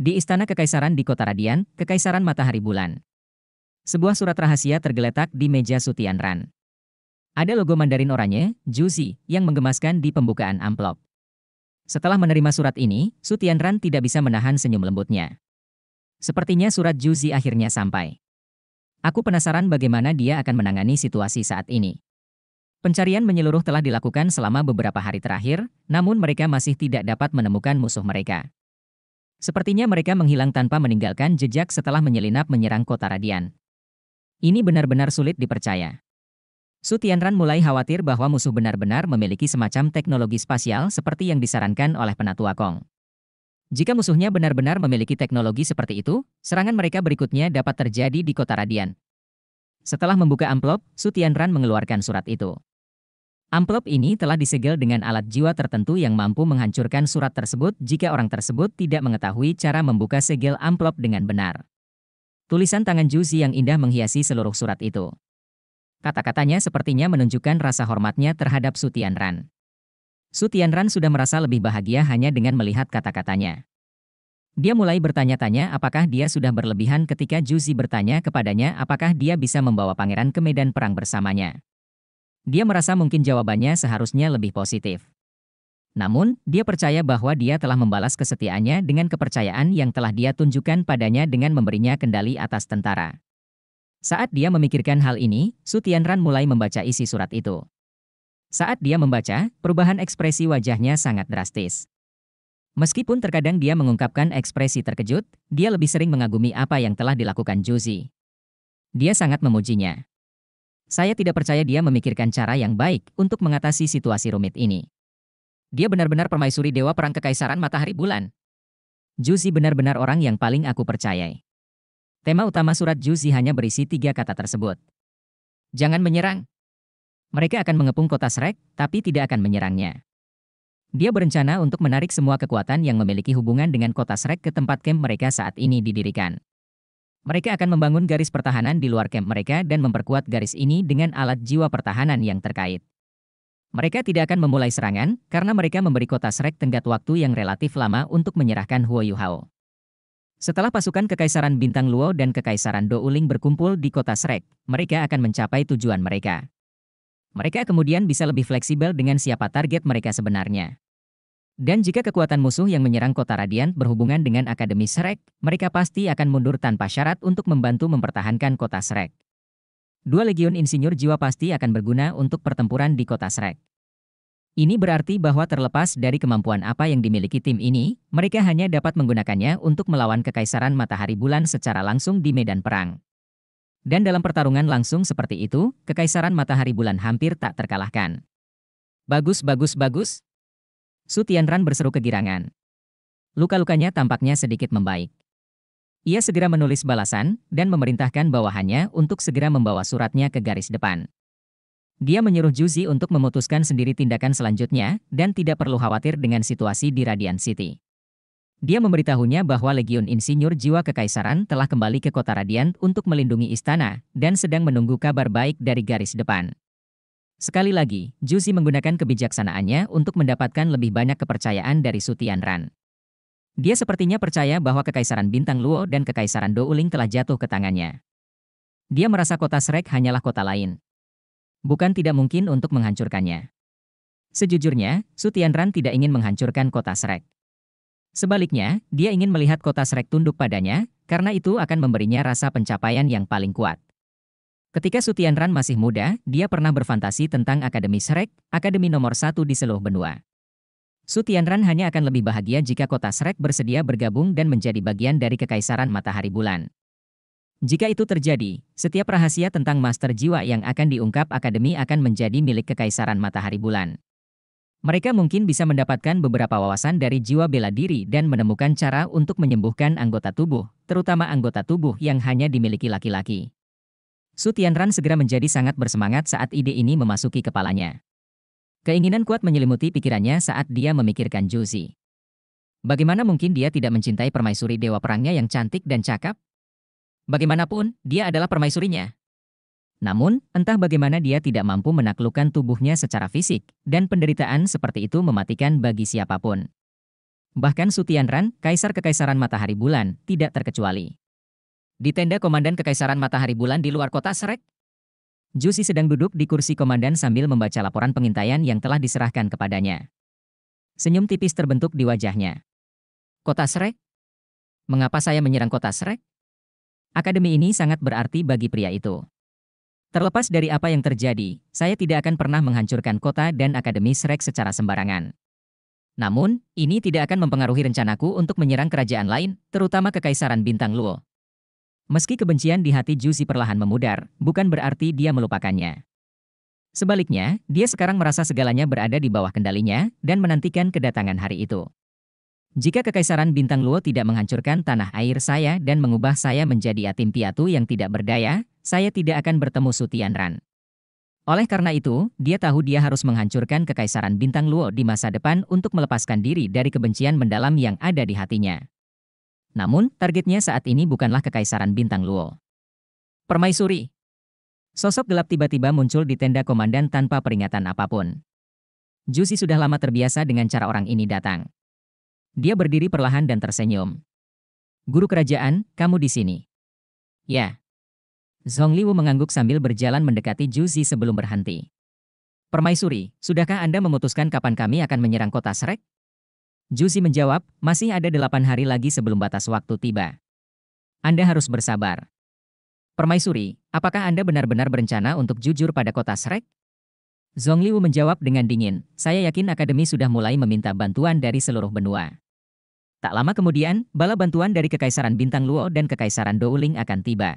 Di Istana Kekaisaran di Kota Radian, Kekaisaran Matahari Bulan. Sebuah surat rahasia tergeletak di meja Sutianran. Ada logo Mandarin oranye, Juzi, yang menggemaskan di pembukaan amplop. Setelah menerima surat ini, Sutianran tidak bisa menahan senyum lembutnya. Sepertinya surat Juzi akhirnya sampai. Aku penasaran bagaimana dia akan menangani situasi saat ini. Pencarian menyeluruh telah dilakukan selama beberapa hari terakhir, namun mereka masih tidak dapat menemukan musuh mereka. Sepertinya mereka menghilang tanpa meninggalkan jejak setelah menyelinap menyerang kota Radian. Ini benar-benar sulit dipercaya. Su Tianran mulai khawatir bahwa musuh benar-benar memiliki semacam teknologi spasial seperti yang disarankan oleh penatua Kong. Jika musuhnya benar-benar memiliki teknologi seperti itu, serangan mereka berikutnya dapat terjadi di kota Radian. Setelah membuka amplop, Su Tianran mengeluarkan surat itu. Amplop ini telah disegel dengan alat jiwa tertentu yang mampu menghancurkan surat tersebut jika orang tersebut tidak mengetahui cara membuka segel amplop dengan benar. Tulisan tangan Juzi yang indah menghiasi seluruh surat itu. Kata-katanya sepertinya menunjukkan rasa hormatnya terhadap Sutian Ran. Sutian Ran sudah merasa lebih bahagia hanya dengan melihat kata-katanya. Dia mulai bertanya-tanya apakah dia sudah berlebihan ketika Juzi bertanya kepadanya apakah dia bisa membawa pangeran ke medan perang bersamanya. Dia merasa mungkin jawabannya seharusnya lebih positif. Namun, dia percaya bahwa dia telah membalas kesetiaannya dengan kepercayaan yang telah dia tunjukkan padanya dengan memberinya kendali atas tentara. Saat dia memikirkan hal ini, Su Tianran mulai membaca isi surat itu. Saat dia membaca, perubahan ekspresi wajahnya sangat drastis. Meskipun terkadang dia mengungkapkan ekspresi terkejut, dia lebih sering mengagumi apa yang telah dilakukan Juzi. Dia sangat memujinya. Saya tidak percaya dia memikirkan cara yang baik untuk mengatasi situasi rumit ini. Dia benar-benar permaisuri Dewa Perang Kekaisaran Matahari Bulan. Juzi benar-benar orang yang paling aku percayai. Tema utama surat Juzi hanya berisi tiga kata tersebut. Jangan menyerang. Mereka akan mengepung kota Srek, tapi tidak akan menyerangnya. Dia berencana untuk menarik semua kekuatan yang memiliki hubungan dengan kota Srek ke tempat kem mereka saat ini didirikan. Mereka akan membangun garis pertahanan di luar kamp mereka dan memperkuat garis ini dengan alat jiwa pertahanan yang terkait. Mereka tidak akan memulai serangan karena mereka memberi kota Srek tenggat waktu yang relatif lama untuk menyerahkan Huo Yuhao. Setelah pasukan Kekaisaran Bintang Luo dan Kekaisaran Douling berkumpul di kota Srek, mereka akan mencapai tujuan mereka. Mereka kemudian bisa lebih fleksibel dengan siapa target mereka sebenarnya. Dan jika kekuatan musuh yang menyerang kota Radian berhubungan dengan Akademi Shrek, mereka pasti akan mundur tanpa syarat untuk membantu mempertahankan kota Shrek. Dua legion insinyur jiwa pasti akan berguna untuk pertempuran di kota Shrek. Ini berarti bahwa terlepas dari kemampuan apa yang dimiliki tim ini, mereka hanya dapat menggunakannya untuk melawan kekaisaran matahari bulan secara langsung di medan perang. Dan dalam pertarungan langsung seperti itu, kekaisaran matahari bulan hampir tak terkalahkan. Bagus, bagus, bagus. Su Tianran berseru kegirangan. Luka-lukanya tampaknya sedikit membaik. Ia segera menulis balasan dan memerintahkan bawahannya untuk segera membawa suratnya ke garis depan. Dia menyuruh Juzi untuk memutuskan sendiri tindakan selanjutnya dan tidak perlu khawatir dengan situasi di Radian City. Dia memberitahunya bahwa Legion Insinyur Jiwa Kekaisaran telah kembali ke kota Radiant untuk melindungi istana dan sedang menunggu kabar baik dari garis depan. Sekali lagi, Juzi menggunakan kebijaksanaannya untuk mendapatkan lebih banyak kepercayaan dari Sutianran. Ran. Dia sepertinya percaya bahwa Kekaisaran Bintang Luo dan Kekaisaran Douling telah jatuh ke tangannya. Dia merasa kota Srek hanyalah kota lain. Bukan tidak mungkin untuk menghancurkannya. Sejujurnya, Sutianran Ran tidak ingin menghancurkan kota Srek. Sebaliknya, dia ingin melihat kota Srek tunduk padanya, karena itu akan memberinya rasa pencapaian yang paling kuat. Ketika Sutianran masih muda, dia pernah berfantasi tentang Akademi Srek, akademi nomor satu di seluruh benua. Sutianran hanya akan lebih bahagia jika kota Srek bersedia bergabung dan menjadi bagian dari Kekaisaran Matahari Bulan. Jika itu terjadi, setiap rahasia tentang Master Jiwa yang akan diungkap Akademi akan menjadi milik Kekaisaran Matahari Bulan. Mereka mungkin bisa mendapatkan beberapa wawasan dari jiwa bela diri dan menemukan cara untuk menyembuhkan anggota tubuh, terutama anggota tubuh yang hanya dimiliki laki-laki. Su Tianran segera menjadi sangat bersemangat saat ide ini memasuki kepalanya. Keinginan kuat menyelimuti pikirannya saat dia memikirkan Juzi. Bagaimana mungkin dia tidak mencintai permaisuri dewa perangnya yang cantik dan cakap? Bagaimanapun, dia adalah permaisurinya. Namun, entah bagaimana dia tidak mampu menaklukkan tubuhnya secara fisik, dan penderitaan seperti itu mematikan bagi siapapun. Bahkan Sutianran, kaisar kekaisaran matahari bulan, tidak terkecuali. Di tenda Komandan Kekaisaran Matahari Bulan di luar kota Srek? Jusi sedang duduk di kursi komandan sambil membaca laporan pengintaian yang telah diserahkan kepadanya. Senyum tipis terbentuk di wajahnya. Kota Srek? Mengapa saya menyerang kota Srek? Akademi ini sangat berarti bagi pria itu. Terlepas dari apa yang terjadi, saya tidak akan pernah menghancurkan kota dan akademi Srek secara sembarangan. Namun, ini tidak akan mempengaruhi rencanaku untuk menyerang kerajaan lain, terutama Kekaisaran Bintang Luo. Meski kebencian di hati Juzi perlahan memudar, bukan berarti dia melupakannya. Sebaliknya, dia sekarang merasa segalanya berada di bawah kendalinya dan menantikan kedatangan hari itu. Jika kekaisaran Bintang Luo tidak menghancurkan tanah air saya dan mengubah saya menjadi yatim piatu yang tidak berdaya, saya tidak akan bertemu Sutian Ran. Oleh karena itu, dia tahu dia harus menghancurkan kekaisaran Bintang Luo di masa depan untuk melepaskan diri dari kebencian mendalam yang ada di hatinya. Namun, targetnya saat ini bukanlah Kekaisaran Bintang Luo. Permaisuri Sosok gelap tiba-tiba muncul di tenda komandan tanpa peringatan apapun. Jusi sudah lama terbiasa dengan cara orang ini datang. Dia berdiri perlahan dan tersenyum. Guru kerajaan, kamu di sini. Ya. Zhong Liwu mengangguk sambil berjalan mendekati Juzi sebelum berhenti. Permaisuri, sudahkah Anda memutuskan kapan kami akan menyerang kota Srek? Jusi menjawab, masih ada delapan hari lagi sebelum batas waktu tiba. Anda harus bersabar. Permaisuri, apakah Anda benar-benar berencana untuk jujur pada kota Shrek? Zhong menjawab dengan dingin, saya yakin Akademi sudah mulai meminta bantuan dari seluruh benua. Tak lama kemudian, bala bantuan dari Kekaisaran Bintang Luo dan Kekaisaran Douling akan tiba.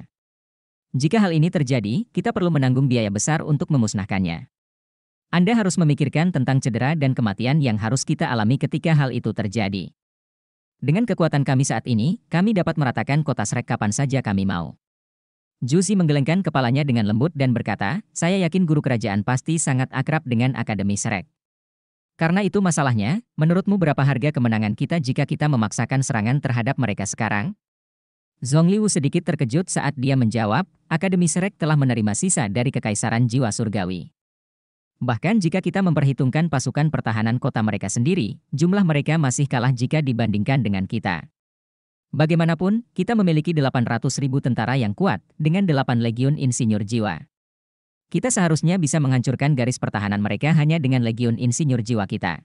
Jika hal ini terjadi, kita perlu menanggung biaya besar untuk memusnahkannya. Anda harus memikirkan tentang cedera dan kematian yang harus kita alami ketika hal itu terjadi. Dengan kekuatan kami saat ini, kami dapat meratakan kota Srek kapan saja kami mau. Juzi menggelengkan kepalanya dengan lembut dan berkata, saya yakin guru kerajaan pasti sangat akrab dengan Akademi Srek. Karena itu masalahnya, menurutmu berapa harga kemenangan kita jika kita memaksakan serangan terhadap mereka sekarang? Zongliu sedikit terkejut saat dia menjawab, Akademi Srek telah menerima sisa dari Kekaisaran Jiwa Surgawi. Bahkan jika kita memperhitungkan pasukan pertahanan kota mereka sendiri, jumlah mereka masih kalah jika dibandingkan dengan kita. Bagaimanapun, kita memiliki 800 ribu tentara yang kuat, dengan 8 legion insinyur jiwa. Kita seharusnya bisa menghancurkan garis pertahanan mereka hanya dengan legion insinyur jiwa kita.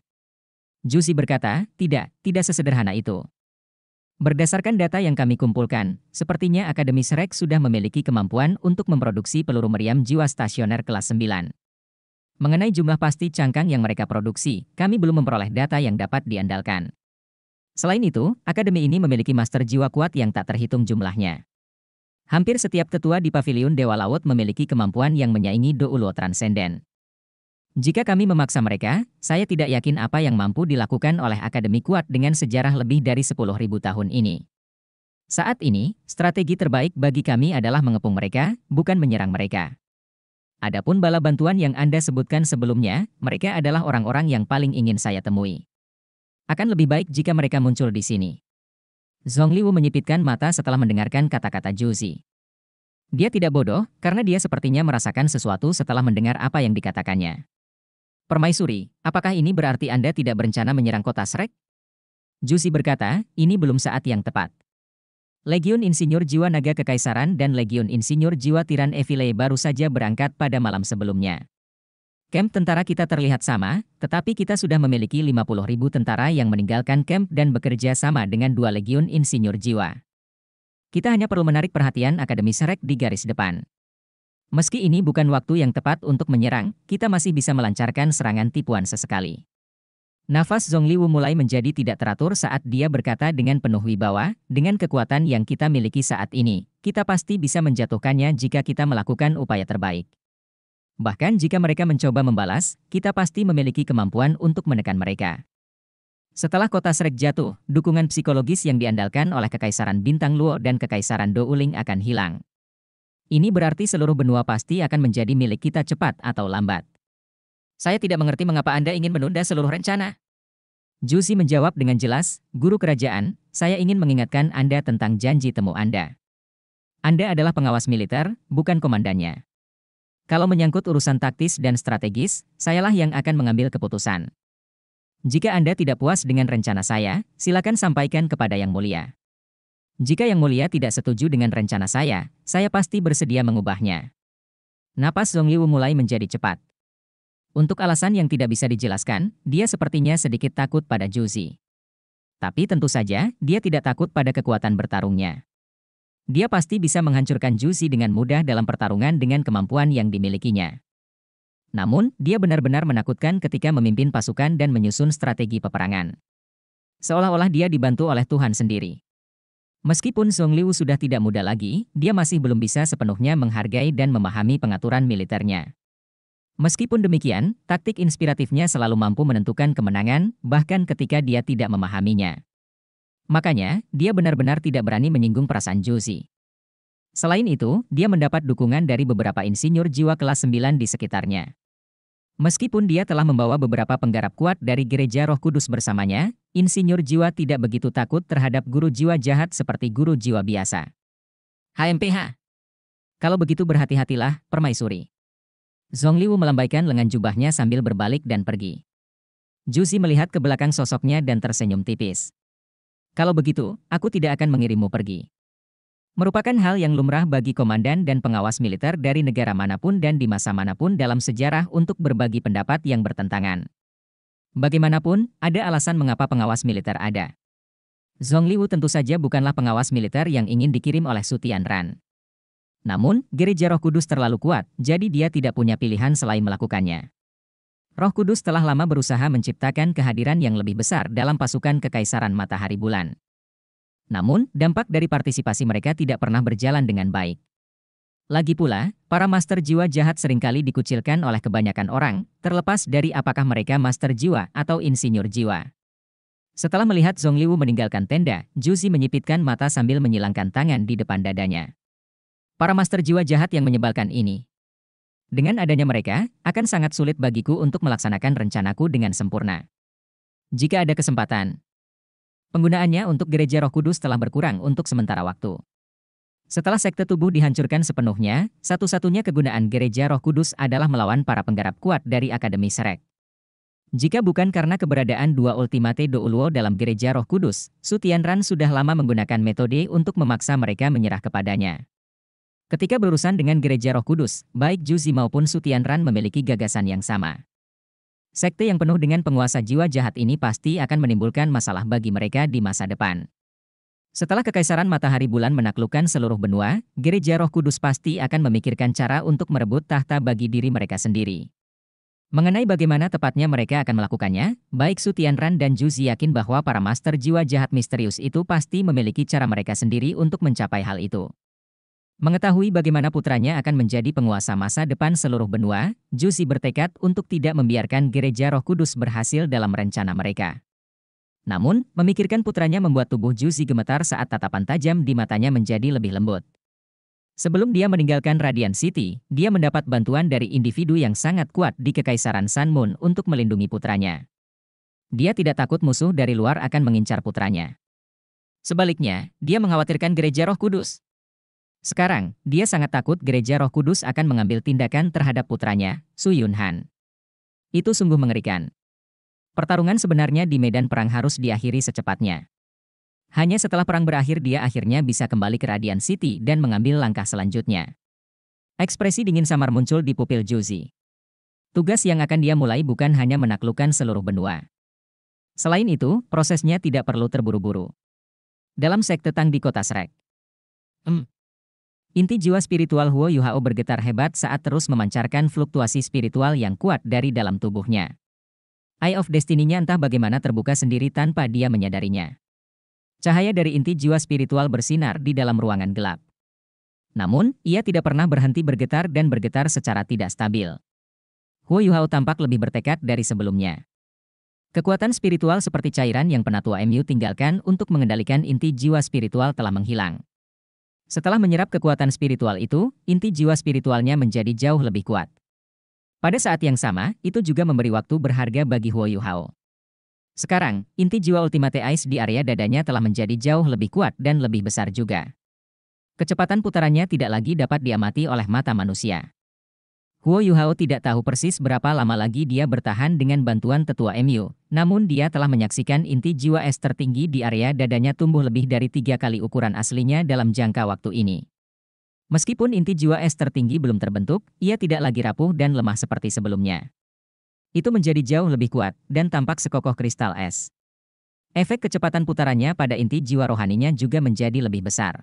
Jusi berkata, tidak, tidak sesederhana itu. Berdasarkan data yang kami kumpulkan, sepertinya Akademi Rex sudah memiliki kemampuan untuk memproduksi peluru meriam jiwa stasioner kelas 9. Mengenai jumlah pasti cangkang yang mereka produksi, kami belum memperoleh data yang dapat diandalkan. Selain itu, akademi ini memiliki master jiwa kuat yang tak terhitung jumlahnya. Hampir setiap tetua di pavilion Dewa Laut memiliki kemampuan yang menyaingi Ulo Transcendent. Jika kami memaksa mereka, saya tidak yakin apa yang mampu dilakukan oleh akademi kuat dengan sejarah lebih dari 10.000 tahun ini. Saat ini, strategi terbaik bagi kami adalah mengepung mereka, bukan menyerang mereka. Adapun bala bantuan yang Anda sebutkan sebelumnya, mereka adalah orang-orang yang paling ingin saya temui. Akan lebih baik jika mereka muncul di sini. Zhong menyipitkan mata setelah mendengarkan kata-kata Juzi. Dia tidak bodoh, karena dia sepertinya merasakan sesuatu setelah mendengar apa yang dikatakannya. Permaisuri, apakah ini berarti Anda tidak berencana menyerang kota Shrek? Juzi berkata, ini belum saat yang tepat. Legion Insinyur Jiwa Naga Kekaisaran dan Legion Insinyur Jiwa Tiran Evile baru saja berangkat pada malam sebelumnya. Kamp tentara kita terlihat sama, tetapi kita sudah memiliki 50.000 tentara yang meninggalkan kamp dan bekerja sama dengan dua Legion Insinyur Jiwa. Kita hanya perlu menarik perhatian Akademi Serek di garis depan. Meski ini bukan waktu yang tepat untuk menyerang, kita masih bisa melancarkan serangan tipuan sesekali. Nafas Zongliwu mulai menjadi tidak teratur saat dia berkata dengan penuh wibawa, dengan kekuatan yang kita miliki saat ini, kita pasti bisa menjatuhkannya jika kita melakukan upaya terbaik. Bahkan jika mereka mencoba membalas, kita pasti memiliki kemampuan untuk menekan mereka. Setelah kota Shrek jatuh, dukungan psikologis yang diandalkan oleh Kekaisaran Bintang Luo dan Kekaisaran Douling akan hilang. Ini berarti seluruh benua pasti akan menjadi milik kita cepat atau lambat. Saya tidak mengerti mengapa Anda ingin menunda seluruh rencana. Jusi menjawab dengan jelas, Guru Kerajaan, saya ingin mengingatkan Anda tentang janji temu Anda. Anda adalah pengawas militer, bukan komandannya. Kalau menyangkut urusan taktis dan strategis, sayalah yang akan mengambil keputusan. Jika Anda tidak puas dengan rencana saya, silakan sampaikan kepada Yang Mulia. Jika Yang Mulia tidak setuju dengan rencana saya, saya pasti bersedia mengubahnya. Napas Zhongliu mulai menjadi cepat. Untuk alasan yang tidak bisa dijelaskan, dia sepertinya sedikit takut pada Juzi. Tapi tentu saja, dia tidak takut pada kekuatan bertarungnya. Dia pasti bisa menghancurkan Juzi dengan mudah dalam pertarungan dengan kemampuan yang dimilikinya. Namun, dia benar-benar menakutkan ketika memimpin pasukan dan menyusun strategi peperangan. Seolah-olah dia dibantu oleh Tuhan sendiri. Meskipun Song Liu sudah tidak muda lagi, dia masih belum bisa sepenuhnya menghargai dan memahami pengaturan militernya. Meskipun demikian, taktik inspiratifnya selalu mampu menentukan kemenangan, bahkan ketika dia tidak memahaminya. Makanya, dia benar-benar tidak berani menyinggung perasaan Josie. Selain itu, dia mendapat dukungan dari beberapa insinyur jiwa kelas 9 di sekitarnya. Meskipun dia telah membawa beberapa penggarap kuat dari gereja roh kudus bersamanya, insinyur jiwa tidak begitu takut terhadap guru jiwa jahat seperti guru jiwa biasa. HMPH Kalau begitu berhati-hatilah, permaisuri. Zhong Liwu melambaikan lengan jubahnya sambil berbalik dan pergi. Juzi melihat ke belakang sosoknya dan tersenyum tipis. Kalau begitu, aku tidak akan mengirimmu pergi. Merupakan hal yang lumrah bagi komandan dan pengawas militer dari negara manapun dan di masa manapun dalam sejarah untuk berbagi pendapat yang bertentangan. Bagaimanapun, ada alasan mengapa pengawas militer ada. Zhong Liwu tentu saja bukanlah pengawas militer yang ingin dikirim oleh Su Tianran. Namun, gereja Roh Kudus terlalu kuat, jadi dia tidak punya pilihan selain melakukannya. Roh Kudus telah lama berusaha menciptakan kehadiran yang lebih besar dalam pasukan kekaisaran matahari bulan. Namun, dampak dari partisipasi mereka tidak pernah berjalan dengan baik. Lagi pula, para master jiwa jahat seringkali dikucilkan oleh kebanyakan orang, terlepas dari apakah mereka master jiwa atau insinyur jiwa. Setelah melihat Zongliwu meninggalkan tenda, Juzi menyipitkan mata sambil menyilangkan tangan di depan dadanya para master jiwa jahat yang menyebalkan ini. Dengan adanya mereka, akan sangat sulit bagiku untuk melaksanakan rencanaku dengan sempurna. Jika ada kesempatan, penggunaannya untuk gereja roh kudus telah berkurang untuk sementara waktu. Setelah sekte tubuh dihancurkan sepenuhnya, satu-satunya kegunaan gereja roh kudus adalah melawan para penggarap kuat dari Akademi Serek. Jika bukan karena keberadaan dua ultimate Douluo dalam gereja roh kudus, Sutianran sudah lama menggunakan metode untuk memaksa mereka menyerah kepadanya. Ketika berurusan dengan gereja roh kudus, baik Juzi maupun Sutianran memiliki gagasan yang sama. Sekte yang penuh dengan penguasa jiwa jahat ini pasti akan menimbulkan masalah bagi mereka di masa depan. Setelah kekaisaran matahari bulan menaklukkan seluruh benua, gereja roh kudus pasti akan memikirkan cara untuk merebut tahta bagi diri mereka sendiri. Mengenai bagaimana tepatnya mereka akan melakukannya, baik Sutianran dan Juzi yakin bahwa para master jiwa jahat misterius itu pasti memiliki cara mereka sendiri untuk mencapai hal itu. Mengetahui bagaimana putranya akan menjadi penguasa masa depan seluruh benua, Jusi bertekad untuk tidak membiarkan gereja roh kudus berhasil dalam rencana mereka. Namun, memikirkan putranya membuat tubuh Jusi gemetar saat tatapan tajam di matanya menjadi lebih lembut. Sebelum dia meninggalkan Radiant City, dia mendapat bantuan dari individu yang sangat kuat di Kekaisaran Sun Moon untuk melindungi putranya. Dia tidak takut musuh dari luar akan mengincar putranya. Sebaliknya, dia mengkhawatirkan gereja roh kudus, sekarang, dia sangat takut gereja roh kudus akan mengambil tindakan terhadap putranya, Su Yun Han. Itu sungguh mengerikan. Pertarungan sebenarnya di medan perang harus diakhiri secepatnya. Hanya setelah perang berakhir dia akhirnya bisa kembali ke Radian City dan mengambil langkah selanjutnya. Ekspresi dingin samar muncul di pupil Juzi. Tugas yang akan dia mulai bukan hanya menaklukkan seluruh benua. Selain itu, prosesnya tidak perlu terburu-buru. Dalam sekte Tang di kota Srek. Hmm, Inti jiwa spiritual Huo Yuhao bergetar hebat saat terus memancarkan fluktuasi spiritual yang kuat dari dalam tubuhnya. Eye of Destiny-nya entah bagaimana terbuka sendiri tanpa dia menyadarinya. Cahaya dari inti jiwa spiritual bersinar di dalam ruangan gelap. Namun, ia tidak pernah berhenti bergetar dan bergetar secara tidak stabil. Huo Yuhao tampak lebih bertekad dari sebelumnya. Kekuatan spiritual seperti cairan yang penatua MU tinggalkan untuk mengendalikan inti jiwa spiritual telah menghilang. Setelah menyerap kekuatan spiritual itu, inti jiwa spiritualnya menjadi jauh lebih kuat. Pada saat yang sama, itu juga memberi waktu berharga bagi Huo Yuhao. Sekarang, inti jiwa Ultimate Ice di area dadanya telah menjadi jauh lebih kuat dan lebih besar juga. Kecepatan putarannya tidak lagi dapat diamati oleh mata manusia. Huo Yuhao tidak tahu persis berapa lama lagi dia bertahan dengan bantuan tetua MU, namun dia telah menyaksikan inti jiwa es tertinggi di area dadanya tumbuh lebih dari tiga kali ukuran aslinya dalam jangka waktu ini. Meskipun inti jiwa es tertinggi belum terbentuk, ia tidak lagi rapuh dan lemah seperti sebelumnya. Itu menjadi jauh lebih kuat, dan tampak sekokoh kristal es. Efek kecepatan putarannya pada inti jiwa rohaninya juga menjadi lebih besar.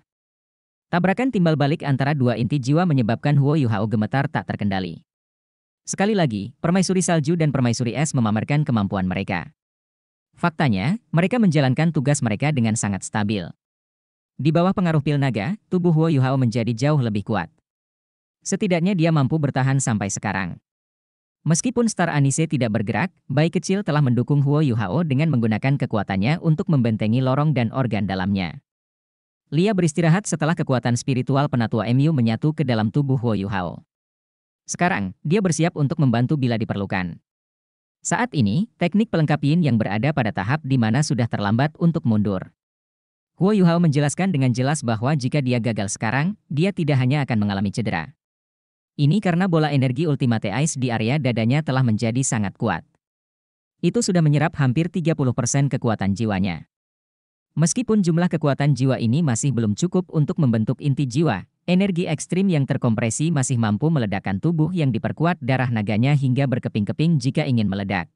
Tabrakan timbal balik antara dua inti jiwa menyebabkan Huo Yuhao gemetar tak terkendali. Sekali lagi, permaisuri salju dan permaisuri es memamerkan kemampuan mereka. Faktanya, mereka menjalankan tugas mereka dengan sangat stabil. Di bawah pengaruh pil naga, tubuh Huo Yuhao menjadi jauh lebih kuat. Setidaknya dia mampu bertahan sampai sekarang. Meskipun Star Anise tidak bergerak, bayi kecil telah mendukung Huo Yuhao dengan menggunakan kekuatannya untuk membentengi lorong dan organ dalamnya. Lia beristirahat setelah kekuatan spiritual penatua MU menyatu ke dalam tubuh Huo Yuhao. Sekarang, dia bersiap untuk membantu bila diperlukan. Saat ini, teknik pelengkap yin yang berada pada tahap di mana sudah terlambat untuk mundur. Huo Yuhao menjelaskan dengan jelas bahwa jika dia gagal sekarang, dia tidak hanya akan mengalami cedera. Ini karena bola energi Ultimate Ice di area dadanya telah menjadi sangat kuat. Itu sudah menyerap hampir 30% kekuatan jiwanya. Meskipun jumlah kekuatan jiwa ini masih belum cukup untuk membentuk inti jiwa, energi ekstrim yang terkompresi masih mampu meledakkan tubuh yang diperkuat darah naganya hingga berkeping-keping jika ingin meledak.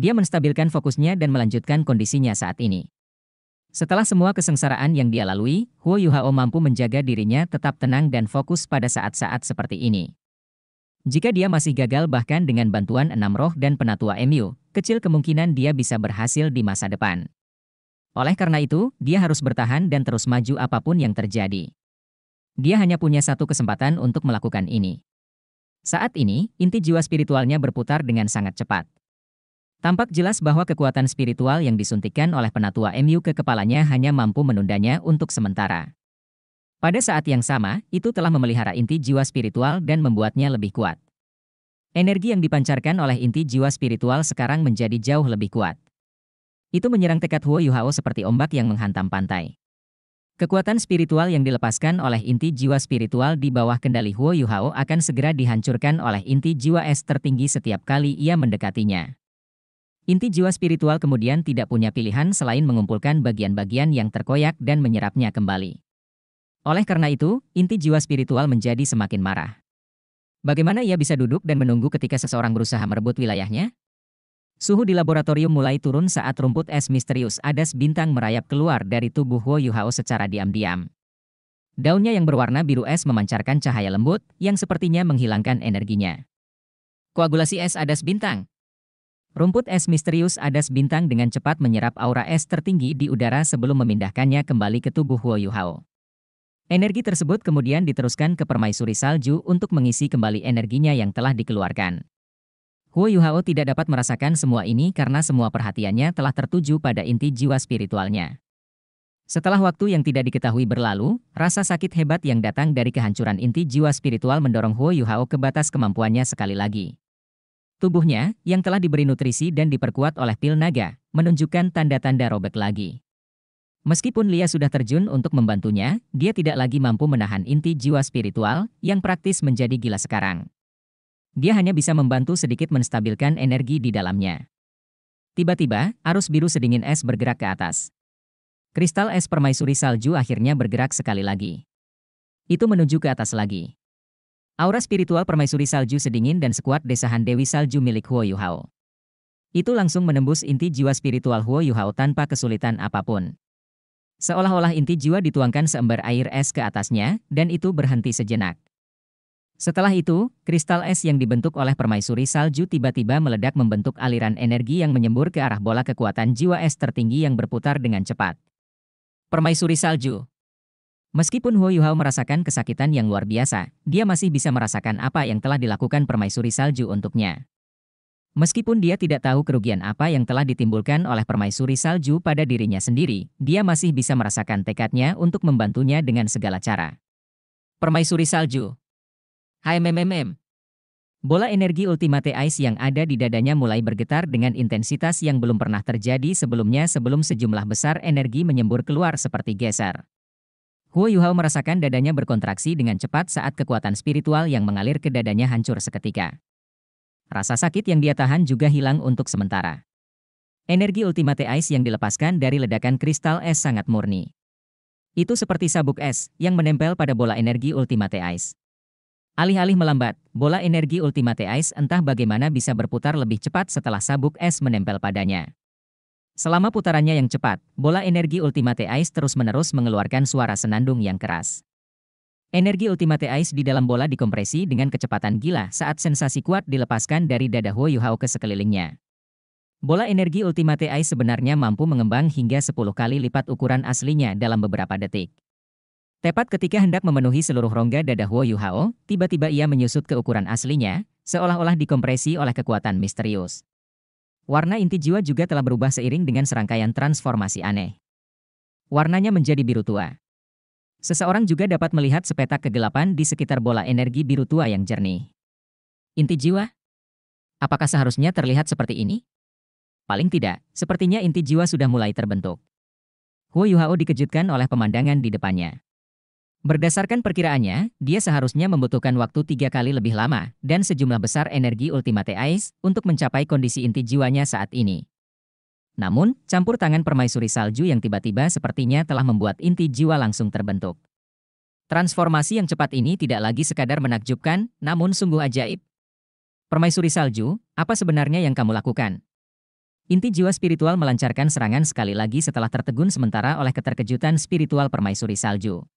Dia menstabilkan fokusnya dan melanjutkan kondisinya saat ini. Setelah semua kesengsaraan yang dia lalui, Huo Yuhao mampu menjaga dirinya tetap tenang dan fokus pada saat-saat seperti ini. Jika dia masih gagal bahkan dengan bantuan enam roh dan penatua MU, kecil kemungkinan dia bisa berhasil di masa depan. Oleh karena itu, dia harus bertahan dan terus maju apapun yang terjadi. Dia hanya punya satu kesempatan untuk melakukan ini. Saat ini, inti jiwa spiritualnya berputar dengan sangat cepat. Tampak jelas bahwa kekuatan spiritual yang disuntikan oleh penatua MU ke kepalanya hanya mampu menundanya untuk sementara. Pada saat yang sama, itu telah memelihara inti jiwa spiritual dan membuatnya lebih kuat. Energi yang dipancarkan oleh inti jiwa spiritual sekarang menjadi jauh lebih kuat. Itu menyerang tekad Huo Yuhao seperti ombak yang menghantam pantai. Kekuatan spiritual yang dilepaskan oleh inti jiwa spiritual di bawah kendali Huo Yuhao akan segera dihancurkan oleh inti jiwa es tertinggi setiap kali ia mendekatinya. Inti jiwa spiritual kemudian tidak punya pilihan selain mengumpulkan bagian-bagian yang terkoyak dan menyerapnya kembali. Oleh karena itu, inti jiwa spiritual menjadi semakin marah. Bagaimana ia bisa duduk dan menunggu ketika seseorang berusaha merebut wilayahnya? Suhu di laboratorium mulai turun saat rumput es misterius Adas bintang merayap keluar dari tubuh Huo Yuhao secara diam-diam. Daunnya yang berwarna biru es memancarkan cahaya lembut yang sepertinya menghilangkan energinya. Koagulasi es Adas bintang. Rumput es misterius Adas bintang dengan cepat menyerap aura es tertinggi di udara sebelum memindahkannya kembali ke tubuh Huo Yuhao. Energi tersebut kemudian diteruskan ke permaisuri salju untuk mengisi kembali energinya yang telah dikeluarkan. Huo Yuhao tidak dapat merasakan semua ini karena semua perhatiannya telah tertuju pada inti jiwa spiritualnya. Setelah waktu yang tidak diketahui berlalu, rasa sakit hebat yang datang dari kehancuran inti jiwa spiritual mendorong Huo Yuhao ke batas kemampuannya sekali lagi. Tubuhnya, yang telah diberi nutrisi dan diperkuat oleh pil naga, menunjukkan tanda-tanda robek lagi. Meskipun Lia sudah terjun untuk membantunya, dia tidak lagi mampu menahan inti jiwa spiritual yang praktis menjadi gila sekarang. Dia hanya bisa membantu sedikit menstabilkan energi di dalamnya. Tiba-tiba, arus biru sedingin es bergerak ke atas. Kristal es permaisuri salju akhirnya bergerak sekali lagi. Itu menuju ke atas lagi. Aura spiritual permaisuri salju sedingin dan sekuat desahan Dewi Salju milik Huo Yuhao. Itu langsung menembus inti jiwa spiritual Huo Yuhao tanpa kesulitan apapun. Seolah-olah inti jiwa dituangkan seember air es ke atasnya, dan itu berhenti sejenak. Setelah itu, kristal es yang dibentuk oleh permaisuri salju tiba-tiba meledak membentuk aliran energi yang menyembur ke arah bola kekuatan jiwa es tertinggi yang berputar dengan cepat. Permaisuri salju Meskipun Huo Yuhao merasakan kesakitan yang luar biasa, dia masih bisa merasakan apa yang telah dilakukan permaisuri salju untuknya. Meskipun dia tidak tahu kerugian apa yang telah ditimbulkan oleh permaisuri salju pada dirinya sendiri, dia masih bisa merasakan tekadnya untuk membantunya dengan segala cara. Permaisuri salju HMMMM. Bola energi Ultimate Ice yang ada di dadanya mulai bergetar dengan intensitas yang belum pernah terjadi sebelumnya sebelum sejumlah besar energi menyembur keluar seperti geser. Huo Yuhao merasakan dadanya berkontraksi dengan cepat saat kekuatan spiritual yang mengalir ke dadanya hancur seketika. Rasa sakit yang dia tahan juga hilang untuk sementara. Energi Ultimate Ice yang dilepaskan dari ledakan kristal es sangat murni. Itu seperti sabuk es yang menempel pada bola energi Ultimate Ice. Alih-alih melambat, bola energi Ultimate Ice entah bagaimana bisa berputar lebih cepat setelah sabuk es menempel padanya. Selama putarannya yang cepat, bola energi Ultimate Ice terus-menerus mengeluarkan suara senandung yang keras. Energi Ultimate Ice di dalam bola dikompresi dengan kecepatan gila saat sensasi kuat dilepaskan dari dada Huo Yuhao ke sekelilingnya. Bola energi Ultimate Ice sebenarnya mampu mengembang hingga 10 kali lipat ukuran aslinya dalam beberapa detik. Tepat ketika hendak memenuhi seluruh rongga dada Huo Yuhao, tiba-tiba ia menyusut ke ukuran aslinya, seolah-olah dikompresi oleh kekuatan misterius. Warna inti jiwa juga telah berubah seiring dengan serangkaian transformasi aneh. Warnanya menjadi biru tua. Seseorang juga dapat melihat sepetak kegelapan di sekitar bola energi biru tua yang jernih. Inti jiwa? Apakah seharusnya terlihat seperti ini? Paling tidak, sepertinya inti jiwa sudah mulai terbentuk. Huo Yuhao dikejutkan oleh pemandangan di depannya. Berdasarkan perkiraannya, dia seharusnya membutuhkan waktu tiga kali lebih lama dan sejumlah besar energi Ultimate Ice untuk mencapai kondisi inti jiwanya saat ini. Namun, campur tangan permaisuri salju yang tiba-tiba sepertinya telah membuat inti jiwa langsung terbentuk. Transformasi yang cepat ini tidak lagi sekadar menakjubkan, namun sungguh ajaib. Permaisuri salju, apa sebenarnya yang kamu lakukan? Inti jiwa spiritual melancarkan serangan sekali lagi setelah tertegun sementara oleh keterkejutan spiritual permaisuri salju.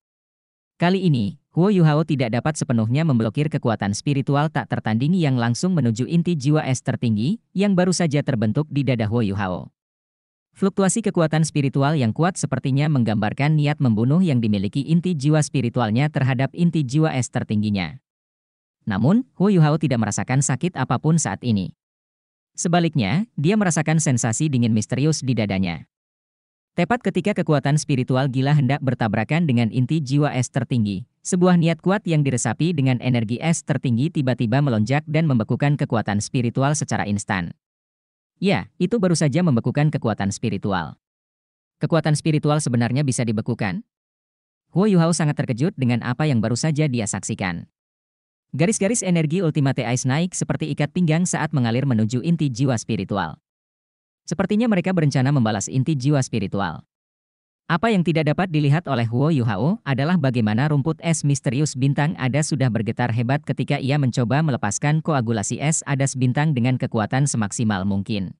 Kali ini, Huo Yuhao tidak dapat sepenuhnya memblokir kekuatan spiritual tak tertandingi yang langsung menuju inti jiwa es tertinggi yang baru saja terbentuk di dada Huo Yuhao. Fluktuasi kekuatan spiritual yang kuat sepertinya menggambarkan niat membunuh yang dimiliki inti jiwa spiritualnya terhadap inti jiwa es tertingginya. Namun, Huo Yuhao tidak merasakan sakit apapun saat ini. Sebaliknya, dia merasakan sensasi dingin misterius di dadanya. Tepat ketika kekuatan spiritual gila hendak bertabrakan dengan inti jiwa es tertinggi, sebuah niat kuat yang diresapi dengan energi es tertinggi tiba-tiba melonjak dan membekukan kekuatan spiritual secara instan. Ya, itu baru saja membekukan kekuatan spiritual. Kekuatan spiritual sebenarnya bisa dibekukan? Huo Yuhao sangat terkejut dengan apa yang baru saja dia saksikan. Garis-garis energi Ultimate Ice naik seperti ikat pinggang saat mengalir menuju inti jiwa spiritual. Sepertinya mereka berencana membalas inti jiwa spiritual. Apa yang tidak dapat dilihat oleh Huo Yuhao adalah bagaimana rumput es misterius bintang Ada sudah bergetar hebat ketika ia mencoba melepaskan koagulasi es Adas bintang dengan kekuatan semaksimal mungkin.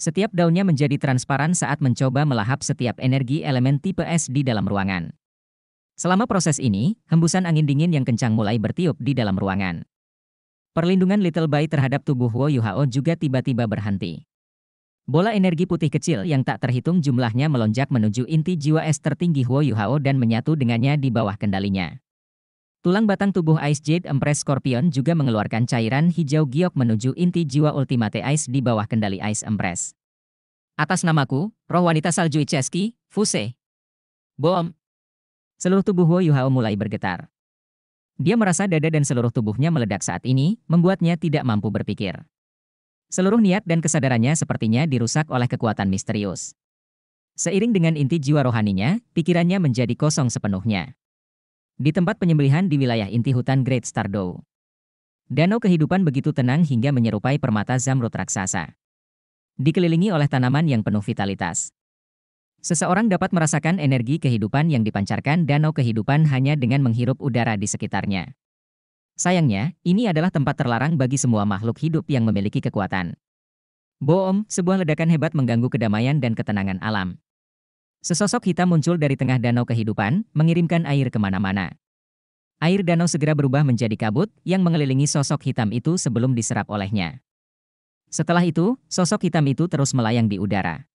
Setiap daunnya menjadi transparan saat mencoba melahap setiap energi elemen tipe es di dalam ruangan. Selama proses ini, hembusan angin dingin yang kencang mulai bertiup di dalam ruangan. Perlindungan Little Bai terhadap tubuh Huo Yuhao juga tiba-tiba berhenti. Bola energi putih kecil yang tak terhitung jumlahnya melonjak menuju inti jiwa es tertinggi Huo Yuhao dan menyatu dengannya di bawah kendalinya. Tulang batang tubuh Ice Jade Empress Scorpion juga mengeluarkan cairan hijau giok menuju inti jiwa Ultimate Ice di bawah kendali Ice Empress. Atas namaku, roh wanita salju Icheski, Fuse. Bom. Seluruh tubuh Huo Yuhao mulai bergetar. Dia merasa dada dan seluruh tubuhnya meledak saat ini, membuatnya tidak mampu berpikir. Seluruh niat dan kesadarannya sepertinya dirusak oleh kekuatan misterius. Seiring dengan inti jiwa rohaninya, pikirannya menjadi kosong sepenuhnya. Di tempat penyembelihan di wilayah inti hutan Great Stardow. Danau kehidupan begitu tenang hingga menyerupai permata zamrud raksasa. Dikelilingi oleh tanaman yang penuh vitalitas. Seseorang dapat merasakan energi kehidupan yang dipancarkan danau kehidupan hanya dengan menghirup udara di sekitarnya. Sayangnya, ini adalah tempat terlarang bagi semua makhluk hidup yang memiliki kekuatan. Boom, sebuah ledakan hebat mengganggu kedamaian dan ketenangan alam. Sesosok hitam muncul dari tengah danau kehidupan, mengirimkan air kemana-mana. Air danau segera berubah menjadi kabut yang mengelilingi sosok hitam itu sebelum diserap olehnya. Setelah itu, sosok hitam itu terus melayang di udara.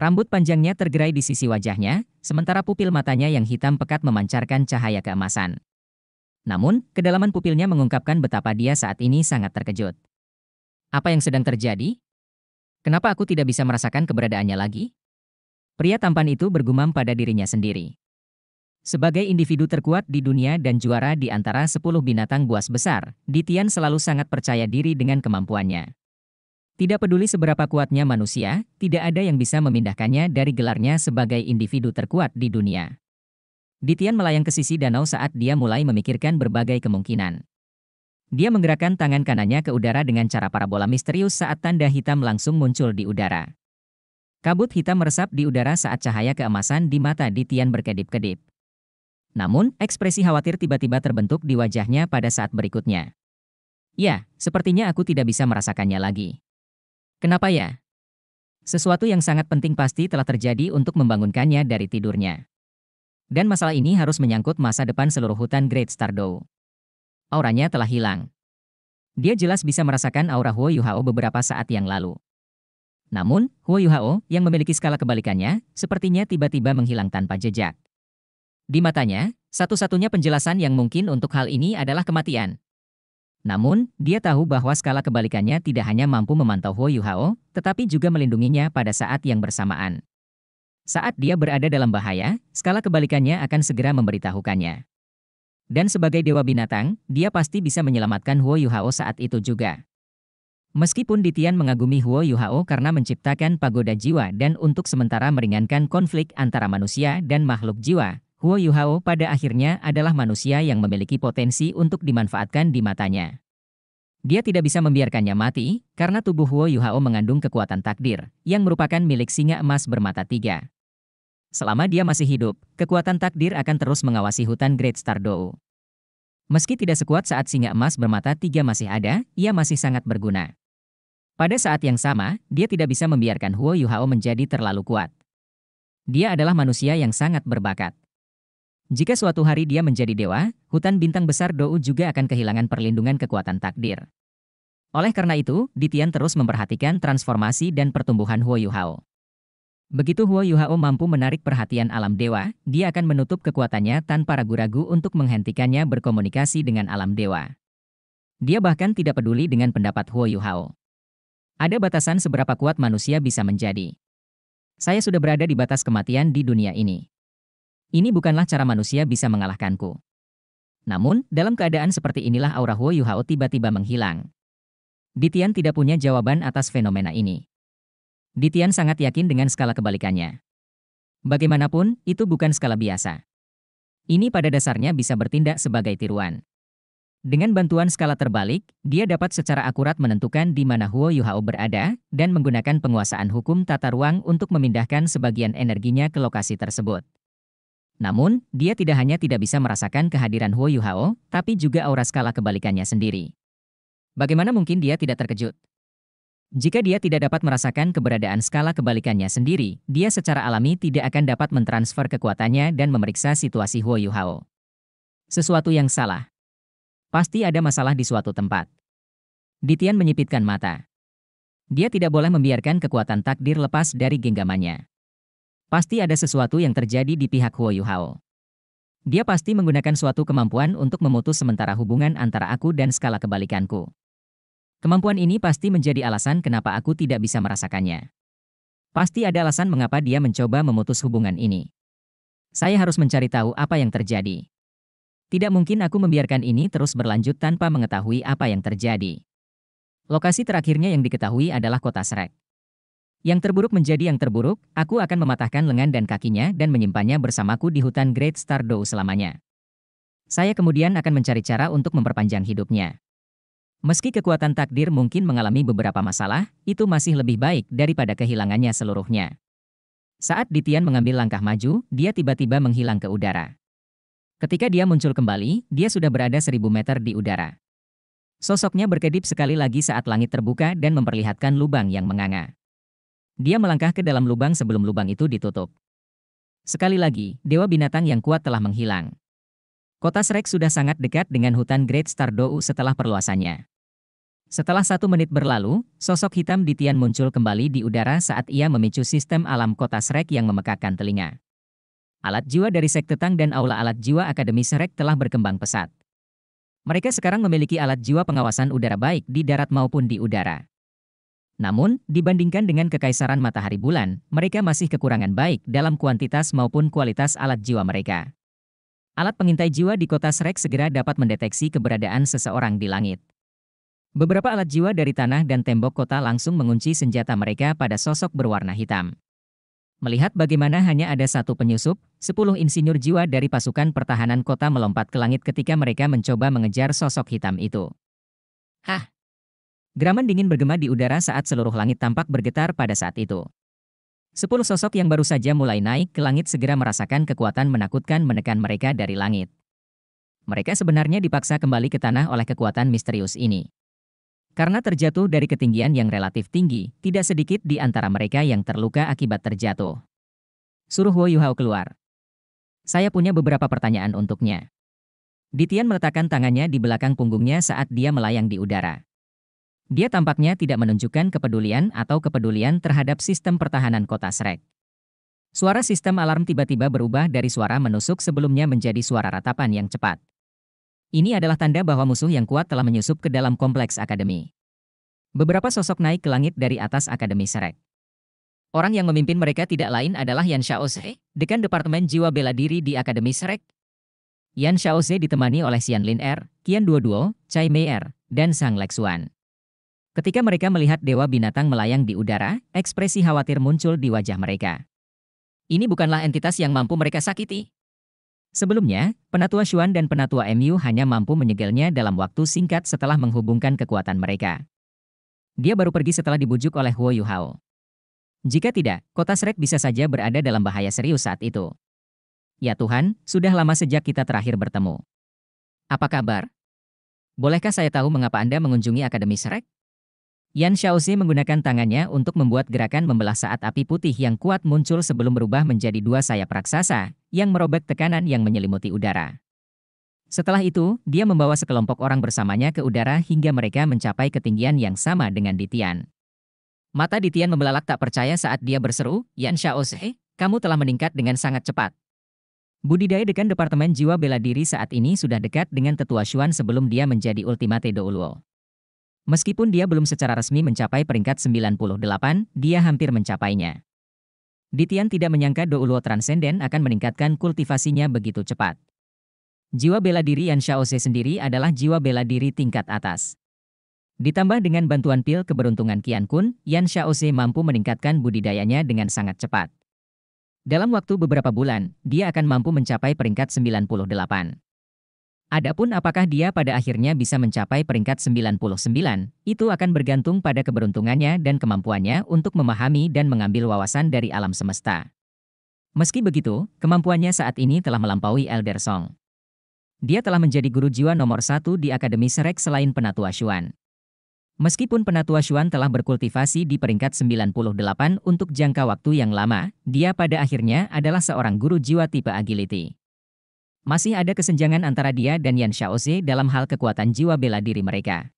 Rambut panjangnya tergerai di sisi wajahnya, sementara pupil matanya yang hitam pekat memancarkan cahaya keemasan. Namun, kedalaman pupilnya mengungkapkan betapa dia saat ini sangat terkejut. Apa yang sedang terjadi? Kenapa aku tidak bisa merasakan keberadaannya lagi? Pria tampan itu bergumam pada dirinya sendiri. Sebagai individu terkuat di dunia dan juara di antara 10 binatang buas besar, Ditian selalu sangat percaya diri dengan kemampuannya. Tidak peduli seberapa kuatnya manusia, tidak ada yang bisa memindahkannya dari gelarnya sebagai individu terkuat di dunia. Ditian melayang ke sisi danau saat dia mulai memikirkan berbagai kemungkinan. Dia menggerakkan tangan kanannya ke udara dengan cara parabola misterius saat tanda hitam langsung muncul di udara. Kabut hitam meresap di udara saat cahaya keemasan di mata Ditian berkedip-kedip. Namun, ekspresi khawatir tiba-tiba terbentuk di wajahnya pada saat berikutnya. Ya, sepertinya aku tidak bisa merasakannya lagi. Kenapa ya? Sesuatu yang sangat penting pasti telah terjadi untuk membangunkannya dari tidurnya. Dan masalah ini harus menyangkut masa depan seluruh hutan Great Stardow. Auranya telah hilang. Dia jelas bisa merasakan aura Huo Yuhao beberapa saat yang lalu. Namun, Huo Yuhao yang memiliki skala kebalikannya sepertinya tiba-tiba menghilang tanpa jejak. Di matanya, satu-satunya penjelasan yang mungkin untuk hal ini adalah kematian. Namun, dia tahu bahwa skala kebalikannya tidak hanya mampu memantau Huo Yuhao, tetapi juga melindunginya pada saat yang bersamaan. Saat dia berada dalam bahaya, skala kebalikannya akan segera memberitahukannya. Dan sebagai dewa binatang, dia pasti bisa menyelamatkan Huo Yuhao saat itu juga. Meskipun Ditian mengagumi Huo Yuhao karena menciptakan pagoda jiwa dan untuk sementara meringankan konflik antara manusia dan makhluk jiwa, Huo Yuhao pada akhirnya adalah manusia yang memiliki potensi untuk dimanfaatkan di matanya. Dia tidak bisa membiarkannya mati, karena tubuh Huo Yuhao mengandung kekuatan takdir, yang merupakan milik singa emas bermata tiga. Selama dia masih hidup, kekuatan takdir akan terus mengawasi hutan Great Star Dou. Meski tidak sekuat saat singa emas bermata tiga masih ada, ia masih sangat berguna. Pada saat yang sama, dia tidak bisa membiarkan Huo Yuhao menjadi terlalu kuat. Dia adalah manusia yang sangat berbakat. Jika suatu hari dia menjadi dewa, hutan bintang besar Dou juga akan kehilangan perlindungan kekuatan takdir. Oleh karena itu, Ditian terus memperhatikan transformasi dan pertumbuhan Huo Yuhao. Begitu Huo Yuhao mampu menarik perhatian alam dewa, dia akan menutup kekuatannya tanpa ragu-ragu untuk menghentikannya berkomunikasi dengan alam dewa. Dia bahkan tidak peduli dengan pendapat Huo Yuhao. Ada batasan seberapa kuat manusia bisa menjadi. Saya sudah berada di batas kematian di dunia ini. Ini bukanlah cara manusia bisa mengalahkanku. Namun, dalam keadaan seperti inilah aura Huo Yuhao tiba-tiba menghilang. Ditian tidak punya jawaban atas fenomena ini. Ditian sangat yakin dengan skala kebalikannya. Bagaimanapun, itu bukan skala biasa. Ini pada dasarnya bisa bertindak sebagai tiruan. Dengan bantuan skala terbalik, dia dapat secara akurat menentukan di mana Huo Yuhao berada dan menggunakan penguasaan hukum tata ruang untuk memindahkan sebagian energinya ke lokasi tersebut. Namun, dia tidak hanya tidak bisa merasakan kehadiran Huo Hao, tapi juga aura skala kebalikannya sendiri. Bagaimana mungkin dia tidak terkejut? Jika dia tidak dapat merasakan keberadaan skala kebalikannya sendiri, dia secara alami tidak akan dapat mentransfer kekuatannya dan memeriksa situasi Huo Hao. Sesuatu yang salah. Pasti ada masalah di suatu tempat. Ditian menyipitkan mata. Dia tidak boleh membiarkan kekuatan takdir lepas dari genggamannya. Pasti ada sesuatu yang terjadi di pihak Huo Yuhao. Dia pasti menggunakan suatu kemampuan untuk memutus sementara hubungan antara aku dan skala kebalikanku. Kemampuan ini pasti menjadi alasan kenapa aku tidak bisa merasakannya. Pasti ada alasan mengapa dia mencoba memutus hubungan ini. Saya harus mencari tahu apa yang terjadi. Tidak mungkin aku membiarkan ini terus berlanjut tanpa mengetahui apa yang terjadi. Lokasi terakhirnya yang diketahui adalah kota Srek. Yang terburuk menjadi yang terburuk, aku akan mematahkan lengan dan kakinya dan menyimpannya bersamaku di hutan Great Stardow selamanya. Saya kemudian akan mencari cara untuk memperpanjang hidupnya. Meski kekuatan takdir mungkin mengalami beberapa masalah, itu masih lebih baik daripada kehilangannya seluruhnya. Saat Ditian mengambil langkah maju, dia tiba-tiba menghilang ke udara. Ketika dia muncul kembali, dia sudah berada seribu meter di udara. Sosoknya berkedip sekali lagi saat langit terbuka dan memperlihatkan lubang yang menganga. Dia melangkah ke dalam lubang sebelum lubang itu ditutup. Sekali lagi, dewa binatang yang kuat telah menghilang. Kota Srek sudah sangat dekat dengan hutan Great Star setelah perluasannya. Setelah satu menit berlalu, sosok hitam di Tian muncul kembali di udara saat ia memicu sistem alam kota Srek yang memekakan telinga. Alat jiwa dari Sekte Tang dan Aula Alat Jiwa Akademi Srek telah berkembang pesat. Mereka sekarang memiliki alat jiwa pengawasan udara baik di darat maupun di udara. Namun, dibandingkan dengan kekaisaran matahari bulan, mereka masih kekurangan baik dalam kuantitas maupun kualitas alat jiwa mereka. Alat pengintai jiwa di kota Srek segera dapat mendeteksi keberadaan seseorang di langit. Beberapa alat jiwa dari tanah dan tembok kota langsung mengunci senjata mereka pada sosok berwarna hitam. Melihat bagaimana hanya ada satu penyusup, sepuluh insinyur jiwa dari pasukan pertahanan kota melompat ke langit ketika mereka mencoba mengejar sosok hitam itu. Hah, Geraman dingin bergema di udara saat seluruh langit tampak bergetar pada saat itu. Sepuluh sosok yang baru saja mulai naik ke langit segera merasakan kekuatan menakutkan menekan mereka dari langit. Mereka sebenarnya dipaksa kembali ke tanah oleh kekuatan misterius ini. Karena terjatuh dari ketinggian yang relatif tinggi, tidak sedikit di antara mereka yang terluka akibat terjatuh. Suruh Wo Yuhao keluar. Saya punya beberapa pertanyaan untuknya. Ditian meletakkan tangannya di belakang punggungnya saat dia melayang di udara. Dia tampaknya tidak menunjukkan kepedulian atau kepedulian terhadap sistem pertahanan kota Shrek. Suara sistem alarm tiba-tiba berubah dari suara menusuk sebelumnya menjadi suara ratapan yang cepat. Ini adalah tanda bahwa musuh yang kuat telah menyusup ke dalam kompleks akademi. Beberapa sosok naik ke langit dari atas akademi Shrek. Orang yang memimpin mereka tidak lain adalah Yan Shaoze, dekan Departemen Jiwa Bela Diri di Akademi Shrek. Yan Shaoze ditemani oleh Xian Lin Er, Qian Duo Duo, Chai Mei Er, dan Sang Lexuan. Ketika mereka melihat dewa binatang melayang di udara, ekspresi khawatir muncul di wajah mereka. Ini bukanlah entitas yang mampu mereka sakiti. Sebelumnya, penatua Xuan dan penatua MU hanya mampu menyegelnya dalam waktu singkat setelah menghubungkan kekuatan mereka. Dia baru pergi setelah dibujuk oleh Huo Yuhao. Jika tidak, kota Shrek bisa saja berada dalam bahaya serius saat itu. Ya Tuhan, sudah lama sejak kita terakhir bertemu. Apa kabar? Bolehkah saya tahu mengapa Anda mengunjungi Akademi Shrek? Yan Shaozi menggunakan tangannya untuk membuat gerakan membelah saat api putih yang kuat muncul sebelum berubah menjadi dua sayap raksasa yang merobek tekanan yang menyelimuti udara. Setelah itu, dia membawa sekelompok orang bersamanya ke udara hingga mereka mencapai ketinggian yang sama dengan Ditian. Mata Ditian membelalak tak percaya saat dia berseru, Yan Shaozi, kamu telah meningkat dengan sangat cepat. Budidaya dekan Departemen Jiwa Bela Diri saat ini sudah dekat dengan tetua Xuan sebelum dia menjadi Ultimate Douluo. Meskipun dia belum secara resmi mencapai peringkat 98, dia hampir mencapainya. Ditian tidak menyangka Douluo Transcendent akan meningkatkan kultivasinya begitu cepat. Jiwa bela diri Yan Shaose sendiri adalah jiwa bela diri tingkat atas. Ditambah dengan bantuan pil keberuntungan Qian Kun, Yan Shaose mampu meningkatkan budidayanya dengan sangat cepat. Dalam waktu beberapa bulan, dia akan mampu mencapai peringkat 98. Adapun apakah dia pada akhirnya bisa mencapai peringkat 99, itu akan bergantung pada keberuntungannya dan kemampuannya untuk memahami dan mengambil wawasan dari alam semesta. Meski begitu, kemampuannya saat ini telah melampaui Elder Song. Dia telah menjadi guru jiwa nomor satu di Akademi Serek selain Penatua Xuan. Meskipun Penatua Xuan telah berkultivasi di peringkat 98 untuk jangka waktu yang lama, dia pada akhirnya adalah seorang guru jiwa tipe agility. Masih ada kesenjangan antara dia dan Yan Shaoze dalam hal kekuatan jiwa bela diri mereka.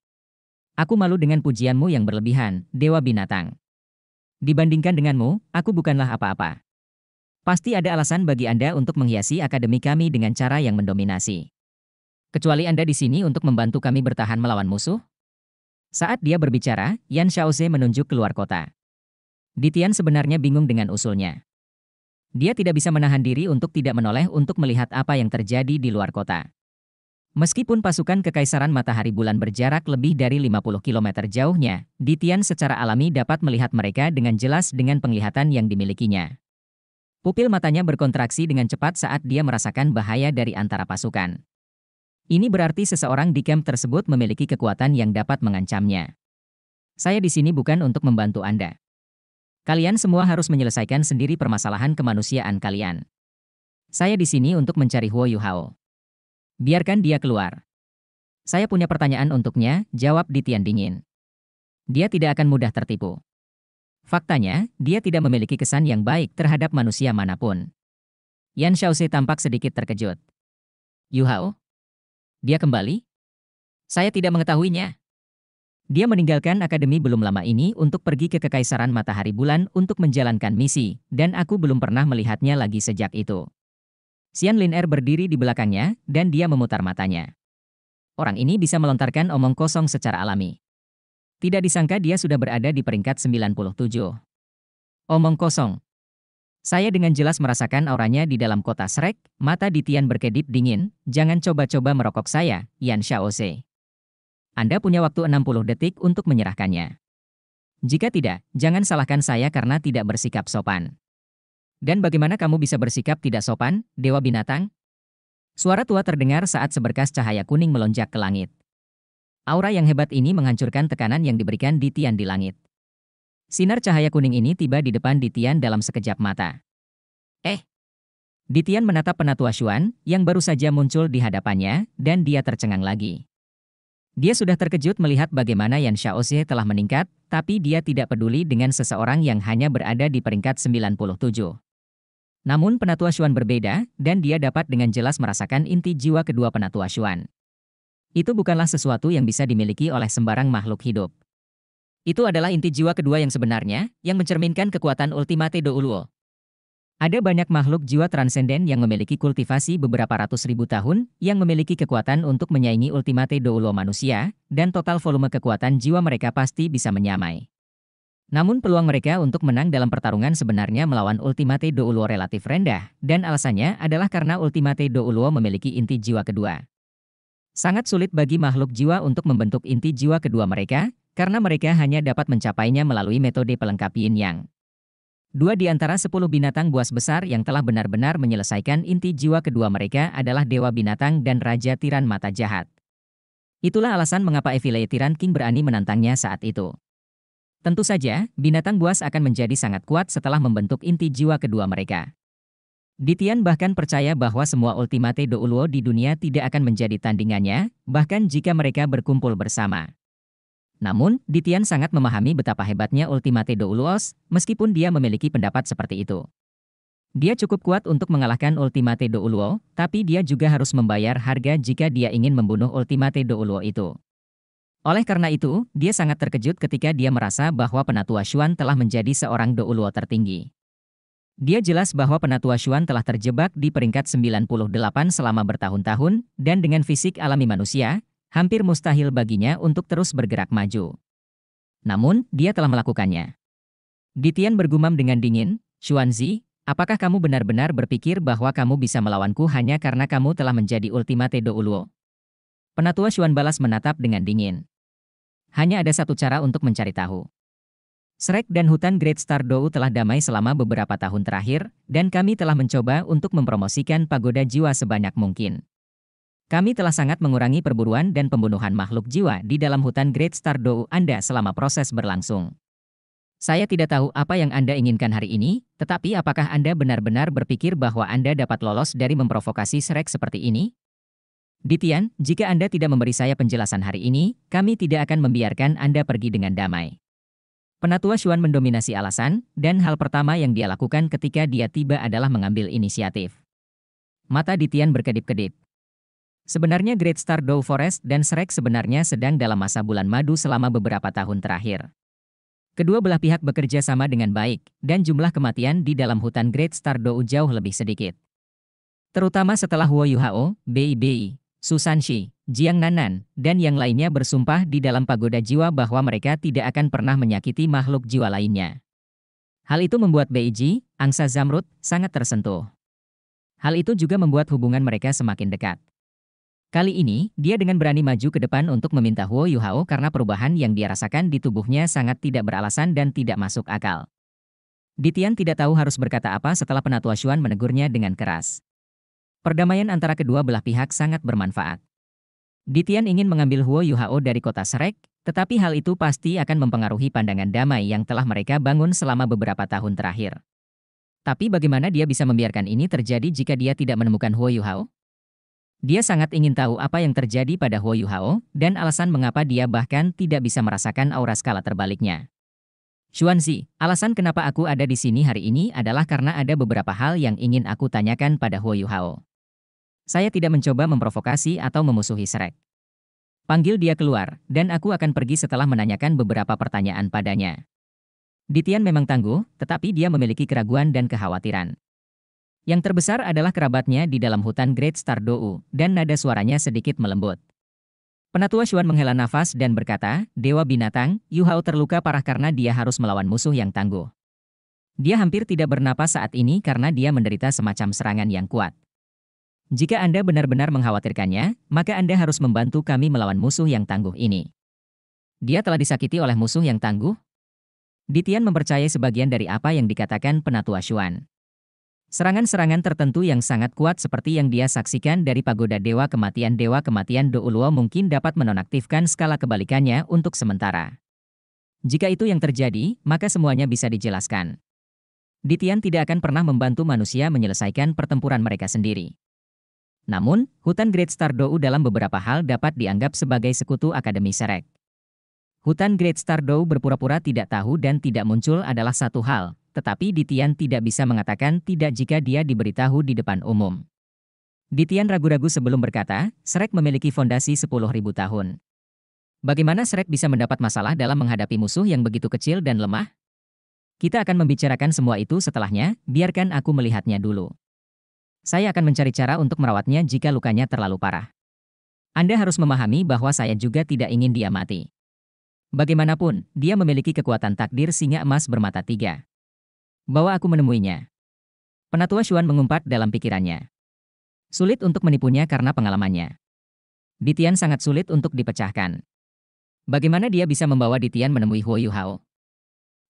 Aku malu dengan pujianmu yang berlebihan, Dewa Binatang. Dibandingkan denganmu, aku bukanlah apa-apa. Pasti ada alasan bagi Anda untuk menghiasi akademi kami dengan cara yang mendominasi. Kecuali Anda di sini untuk membantu kami bertahan melawan musuh? Saat dia berbicara, Yan Shaoze menunjuk keluar kota. Ditian sebenarnya bingung dengan usulnya. Dia tidak bisa menahan diri untuk tidak menoleh untuk melihat apa yang terjadi di luar kota. Meskipun pasukan Kekaisaran Matahari Bulan berjarak lebih dari 50 km jauhnya, Ditian secara alami dapat melihat mereka dengan jelas dengan penglihatan yang dimilikinya. Pupil matanya berkontraksi dengan cepat saat dia merasakan bahaya dari antara pasukan. Ini berarti seseorang di camp tersebut memiliki kekuatan yang dapat mengancamnya. Saya di sini bukan untuk membantu Anda. Kalian semua harus menyelesaikan sendiri permasalahan kemanusiaan kalian. Saya di sini untuk mencari Huo Yuhao. Biarkan dia keluar. Saya punya pertanyaan untuknya, jawab di Tian Dingin. Dia tidak akan mudah tertipu. Faktanya, dia tidak memiliki kesan yang baik terhadap manusia manapun. Yan Shaoxi tampak sedikit terkejut. Yuhao? Dia kembali? Saya tidak mengetahuinya. Dia meninggalkan akademi belum lama ini untuk pergi ke Kekaisaran Matahari Bulan untuk menjalankan misi, dan aku belum pernah melihatnya lagi sejak itu. Xian Lin Er berdiri di belakangnya, dan dia memutar matanya. Orang ini bisa melontarkan omong kosong secara alami. Tidak disangka dia sudah berada di peringkat 97. Omong kosong. Saya dengan jelas merasakan auranya di dalam kota Srek, mata di Tian berkedip dingin, jangan coba-coba merokok saya, Yan Xiaose. Anda punya waktu 60 detik untuk menyerahkannya. Jika tidak, jangan salahkan saya karena tidak bersikap sopan. Dan bagaimana kamu bisa bersikap tidak sopan, dewa binatang? Suara tua terdengar saat seberkas cahaya kuning melonjak ke langit. Aura yang hebat ini menghancurkan tekanan yang diberikan di Tian di langit. Sinar cahaya kuning ini tiba di depan Ditian dalam sekejap mata. Eh! Ditian menatap penatua Xuan yang baru saja muncul di hadapannya dan dia tercengang lagi. Dia sudah terkejut melihat bagaimana Yan Xiaoxie telah meningkat, tapi dia tidak peduli dengan seseorang yang hanya berada di peringkat 97. Namun penatua Xuan berbeda, dan dia dapat dengan jelas merasakan inti jiwa kedua penatua Xuan. Itu bukanlah sesuatu yang bisa dimiliki oleh sembarang makhluk hidup. Itu adalah inti jiwa kedua yang sebenarnya, yang mencerminkan kekuatan Ultimate Douluo. Ada banyak makhluk jiwa transenden yang memiliki kultivasi beberapa ratus ribu tahun, yang memiliki kekuatan untuk menyaingi ultimate doulo manusia, dan total volume kekuatan jiwa mereka pasti bisa menyamai. Namun peluang mereka untuk menang dalam pertarungan sebenarnya melawan ultimate doulo relatif rendah, dan alasannya adalah karena ultimate doulo memiliki inti jiwa kedua. Sangat sulit bagi makhluk jiwa untuk membentuk inti jiwa kedua mereka, karena mereka hanya dapat mencapainya melalui metode pelengkap yang. Dua di antara sepuluh binatang buas besar yang telah benar-benar menyelesaikan inti jiwa kedua mereka adalah Dewa Binatang dan Raja Tiran Mata Jahat. Itulah alasan mengapa Evile Tiran King berani menantangnya saat itu. Tentu saja, binatang buas akan menjadi sangat kuat setelah membentuk inti jiwa kedua mereka. Ditian bahkan percaya bahwa semua ultimate Douluo di dunia tidak akan menjadi tandingannya, bahkan jika mereka berkumpul bersama. Namun, Ditian sangat memahami betapa hebatnya Ultimate Douluos, meskipun dia memiliki pendapat seperti itu. Dia cukup kuat untuk mengalahkan Ultimate Douluo, tapi dia juga harus membayar harga jika dia ingin membunuh Ultimate Douluo itu. Oleh karena itu, dia sangat terkejut ketika dia merasa bahwa penatua Xuan telah menjadi seorang Douluo tertinggi. Dia jelas bahwa penatua Xuan telah terjebak di peringkat 98 selama bertahun-tahun, dan dengan fisik alami manusia, hampir mustahil baginya untuk terus bergerak maju. Namun, dia telah melakukannya. Ditian bergumam dengan dingin, Xuanzi, apakah kamu benar-benar berpikir bahwa kamu bisa melawanku hanya karena kamu telah menjadi Ultimate Douluo? Penatua Xuan balas menatap dengan dingin. Hanya ada satu cara untuk mencari tahu. Srek dan hutan Great Star Dou telah damai selama beberapa tahun terakhir, dan kami telah mencoba untuk mempromosikan pagoda jiwa sebanyak mungkin. Kami telah sangat mengurangi perburuan dan pembunuhan makhluk jiwa di dalam hutan Great Star Dou Anda selama proses berlangsung. Saya tidak tahu apa yang Anda inginkan hari ini, tetapi apakah Anda benar-benar berpikir bahwa Anda dapat lolos dari memprovokasi Shrek seperti ini? Ditian, jika Anda tidak memberi saya penjelasan hari ini, kami tidak akan membiarkan Anda pergi dengan damai. Penatua Xuan mendominasi alasan, dan hal pertama yang dia lakukan ketika dia tiba adalah mengambil inisiatif. Mata Ditian berkedip-kedip. Sebenarnya Great Star Dow Forest dan Shrek sebenarnya sedang dalam masa bulan madu selama beberapa tahun terakhir. Kedua belah pihak bekerja sama dengan baik, dan jumlah kematian di dalam hutan Great Star Dow jauh lebih sedikit. Terutama setelah Hao, Bei Bei, Susan Shi, Jiang Nanan, dan yang lainnya bersumpah di dalam pagoda jiwa bahwa mereka tidak akan pernah menyakiti makhluk jiwa lainnya. Hal itu membuat Bei Ji, Angsa Zamrud, sangat tersentuh. Hal itu juga membuat hubungan mereka semakin dekat. Kali ini, dia dengan berani maju ke depan untuk meminta Huo Yuhao karena perubahan yang dia rasakan di tubuhnya sangat tidak beralasan dan tidak masuk akal. Ditian tidak tahu harus berkata apa setelah penatua Xuan menegurnya dengan keras. Perdamaian antara kedua belah pihak sangat bermanfaat. Ditian ingin mengambil Huo Yuhao dari kota Serek, tetapi hal itu pasti akan mempengaruhi pandangan damai yang telah mereka bangun selama beberapa tahun terakhir. Tapi bagaimana dia bisa membiarkan ini terjadi jika dia tidak menemukan Huo Yuhao? Dia sangat ingin tahu apa yang terjadi pada Huo Yuhao dan alasan mengapa dia bahkan tidak bisa merasakan aura skala terbaliknya. Xuanzi, alasan kenapa aku ada di sini hari ini adalah karena ada beberapa hal yang ingin aku tanyakan pada Huo Yuhao. Saya tidak mencoba memprovokasi atau memusuhi Shrek. Panggil dia keluar, dan aku akan pergi setelah menanyakan beberapa pertanyaan padanya. Ditian memang tangguh, tetapi dia memiliki keraguan dan kekhawatiran. Yang terbesar adalah kerabatnya di dalam hutan Great Star Dou, dan nada suaranya sedikit melembut. Penatua Xuan menghela nafas dan berkata, Dewa Binatang, Yu Hao terluka parah karena dia harus melawan musuh yang tangguh. Dia hampir tidak bernapas saat ini karena dia menderita semacam serangan yang kuat. Jika Anda benar-benar mengkhawatirkannya, maka Anda harus membantu kami melawan musuh yang tangguh ini. Dia telah disakiti oleh musuh yang tangguh? Ditian mempercayai sebagian dari apa yang dikatakan penatua Xuan. Serangan-serangan tertentu yang sangat kuat seperti yang dia saksikan dari pagoda Dewa Kematian Dewa Kematian Douluo mungkin dapat menonaktifkan skala kebalikannya untuk sementara. Jika itu yang terjadi, maka semuanya bisa dijelaskan. Ditian tidak akan pernah membantu manusia menyelesaikan pertempuran mereka sendiri. Namun, hutan Great Star Dou dalam beberapa hal dapat dianggap sebagai sekutu Akademi Serek. Hutan Great Star Dou berpura-pura tidak tahu dan tidak muncul adalah satu hal, tetapi Ditian tidak bisa mengatakan tidak jika dia diberitahu di depan umum. Ditian ragu-ragu sebelum berkata, Shrek memiliki fondasi 10.000 tahun. Bagaimana Shrek bisa mendapat masalah dalam menghadapi musuh yang begitu kecil dan lemah? Kita akan membicarakan semua itu setelahnya, biarkan aku melihatnya dulu. Saya akan mencari cara untuk merawatnya jika lukanya terlalu parah. Anda harus memahami bahwa saya juga tidak ingin dia mati. Bagaimanapun, dia memiliki kekuatan takdir singa emas bermata tiga bawa aku menemuinya. Penatua Xuan mengumpat dalam pikirannya. Sulit untuk menipunya karena pengalamannya. Ditian sangat sulit untuk dipecahkan. Bagaimana dia bisa membawa Ditian menemui Huo Yuhao?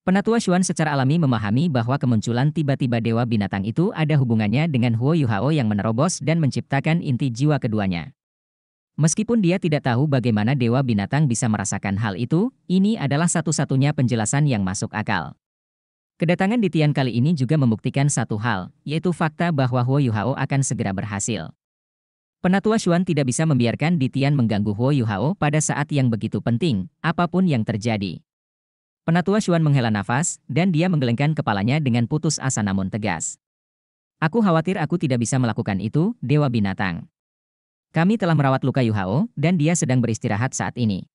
Penatua Xuan secara alami memahami bahwa kemunculan tiba-tiba dewa binatang itu ada hubungannya dengan Huo Yuhao yang menerobos dan menciptakan inti jiwa keduanya. Meskipun dia tidak tahu bagaimana dewa binatang bisa merasakan hal itu, ini adalah satu-satunya penjelasan yang masuk akal. Kedatangan di Tian kali ini juga membuktikan satu hal, yaitu fakta bahwa Huo Yuhao akan segera berhasil. Penatua Xuan tidak bisa membiarkan di Tian mengganggu Huo Yuhao pada saat yang begitu penting, apapun yang terjadi. Penatua Xuan menghela nafas, dan dia menggelengkan kepalanya dengan putus asa namun tegas. Aku khawatir aku tidak bisa melakukan itu, Dewa Binatang. Kami telah merawat luka Yuhao, dan dia sedang beristirahat saat ini.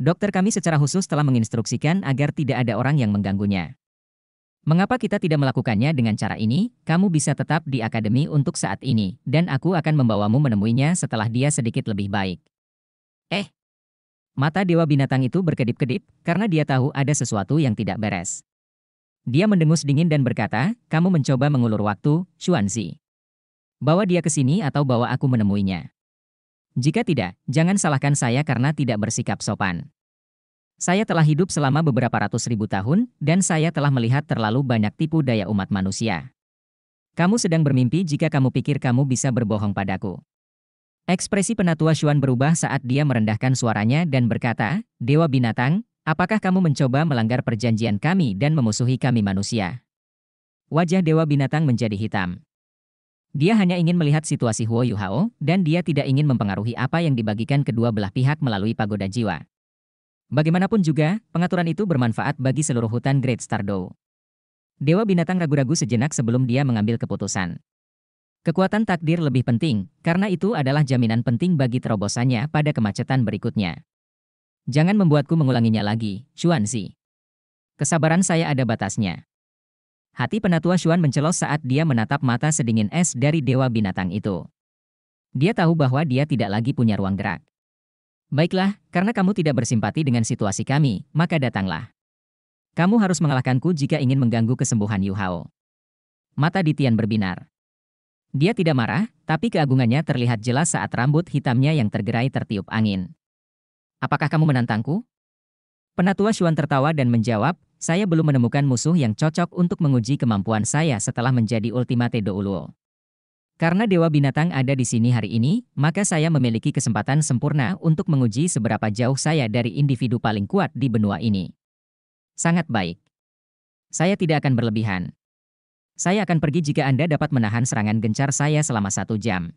Dokter kami secara khusus telah menginstruksikan agar tidak ada orang yang mengganggunya. Mengapa kita tidak melakukannya dengan cara ini? Kamu bisa tetap di akademi untuk saat ini, dan aku akan membawamu menemuinya setelah dia sedikit lebih baik. Eh, mata dewa binatang itu berkedip-kedip karena dia tahu ada sesuatu yang tidak beres. Dia mendengus dingin dan berkata, "Kamu mencoba mengulur waktu, Xuanzi. Bawa dia ke sini atau bawa aku menemuinya. Jika tidak, jangan salahkan saya karena tidak bersikap sopan." Saya telah hidup selama beberapa ratus ribu tahun, dan saya telah melihat terlalu banyak tipu daya umat manusia. Kamu sedang bermimpi jika kamu pikir kamu bisa berbohong padaku. Ekspresi penatua Xuan berubah saat dia merendahkan suaranya dan berkata, Dewa binatang, apakah kamu mencoba melanggar perjanjian kami dan memusuhi kami manusia? Wajah Dewa binatang menjadi hitam. Dia hanya ingin melihat situasi Huo Yuhao, dan dia tidak ingin mempengaruhi apa yang dibagikan kedua belah pihak melalui pagoda jiwa. Bagaimanapun juga, pengaturan itu bermanfaat bagi seluruh hutan Great Stardow. Dewa binatang ragu-ragu sejenak sebelum dia mengambil keputusan. Kekuatan takdir lebih penting, karena itu adalah jaminan penting bagi terobosannya pada kemacetan berikutnya. Jangan membuatku mengulanginya lagi, Si. Kesabaran saya ada batasnya. Hati penatua Xuan mencelos saat dia menatap mata sedingin es dari dewa binatang itu. Dia tahu bahwa dia tidak lagi punya ruang gerak. Baiklah, karena kamu tidak bersimpati dengan situasi kami, maka datanglah. Kamu harus mengalahkanku jika ingin mengganggu kesembuhan Yu Hao. Mata Ditian berbinar. Dia tidak marah, tapi keagungannya terlihat jelas saat rambut hitamnya yang tergerai tertiup angin. Apakah kamu menantangku? Penatua Xuan tertawa dan menjawab, saya belum menemukan musuh yang cocok untuk menguji kemampuan saya setelah menjadi Ultimate Douluo. Karena dewa binatang ada di sini hari ini, maka saya memiliki kesempatan sempurna untuk menguji seberapa jauh saya dari individu paling kuat di benua ini. Sangat baik. Saya tidak akan berlebihan. Saya akan pergi jika Anda dapat menahan serangan gencar saya selama satu jam.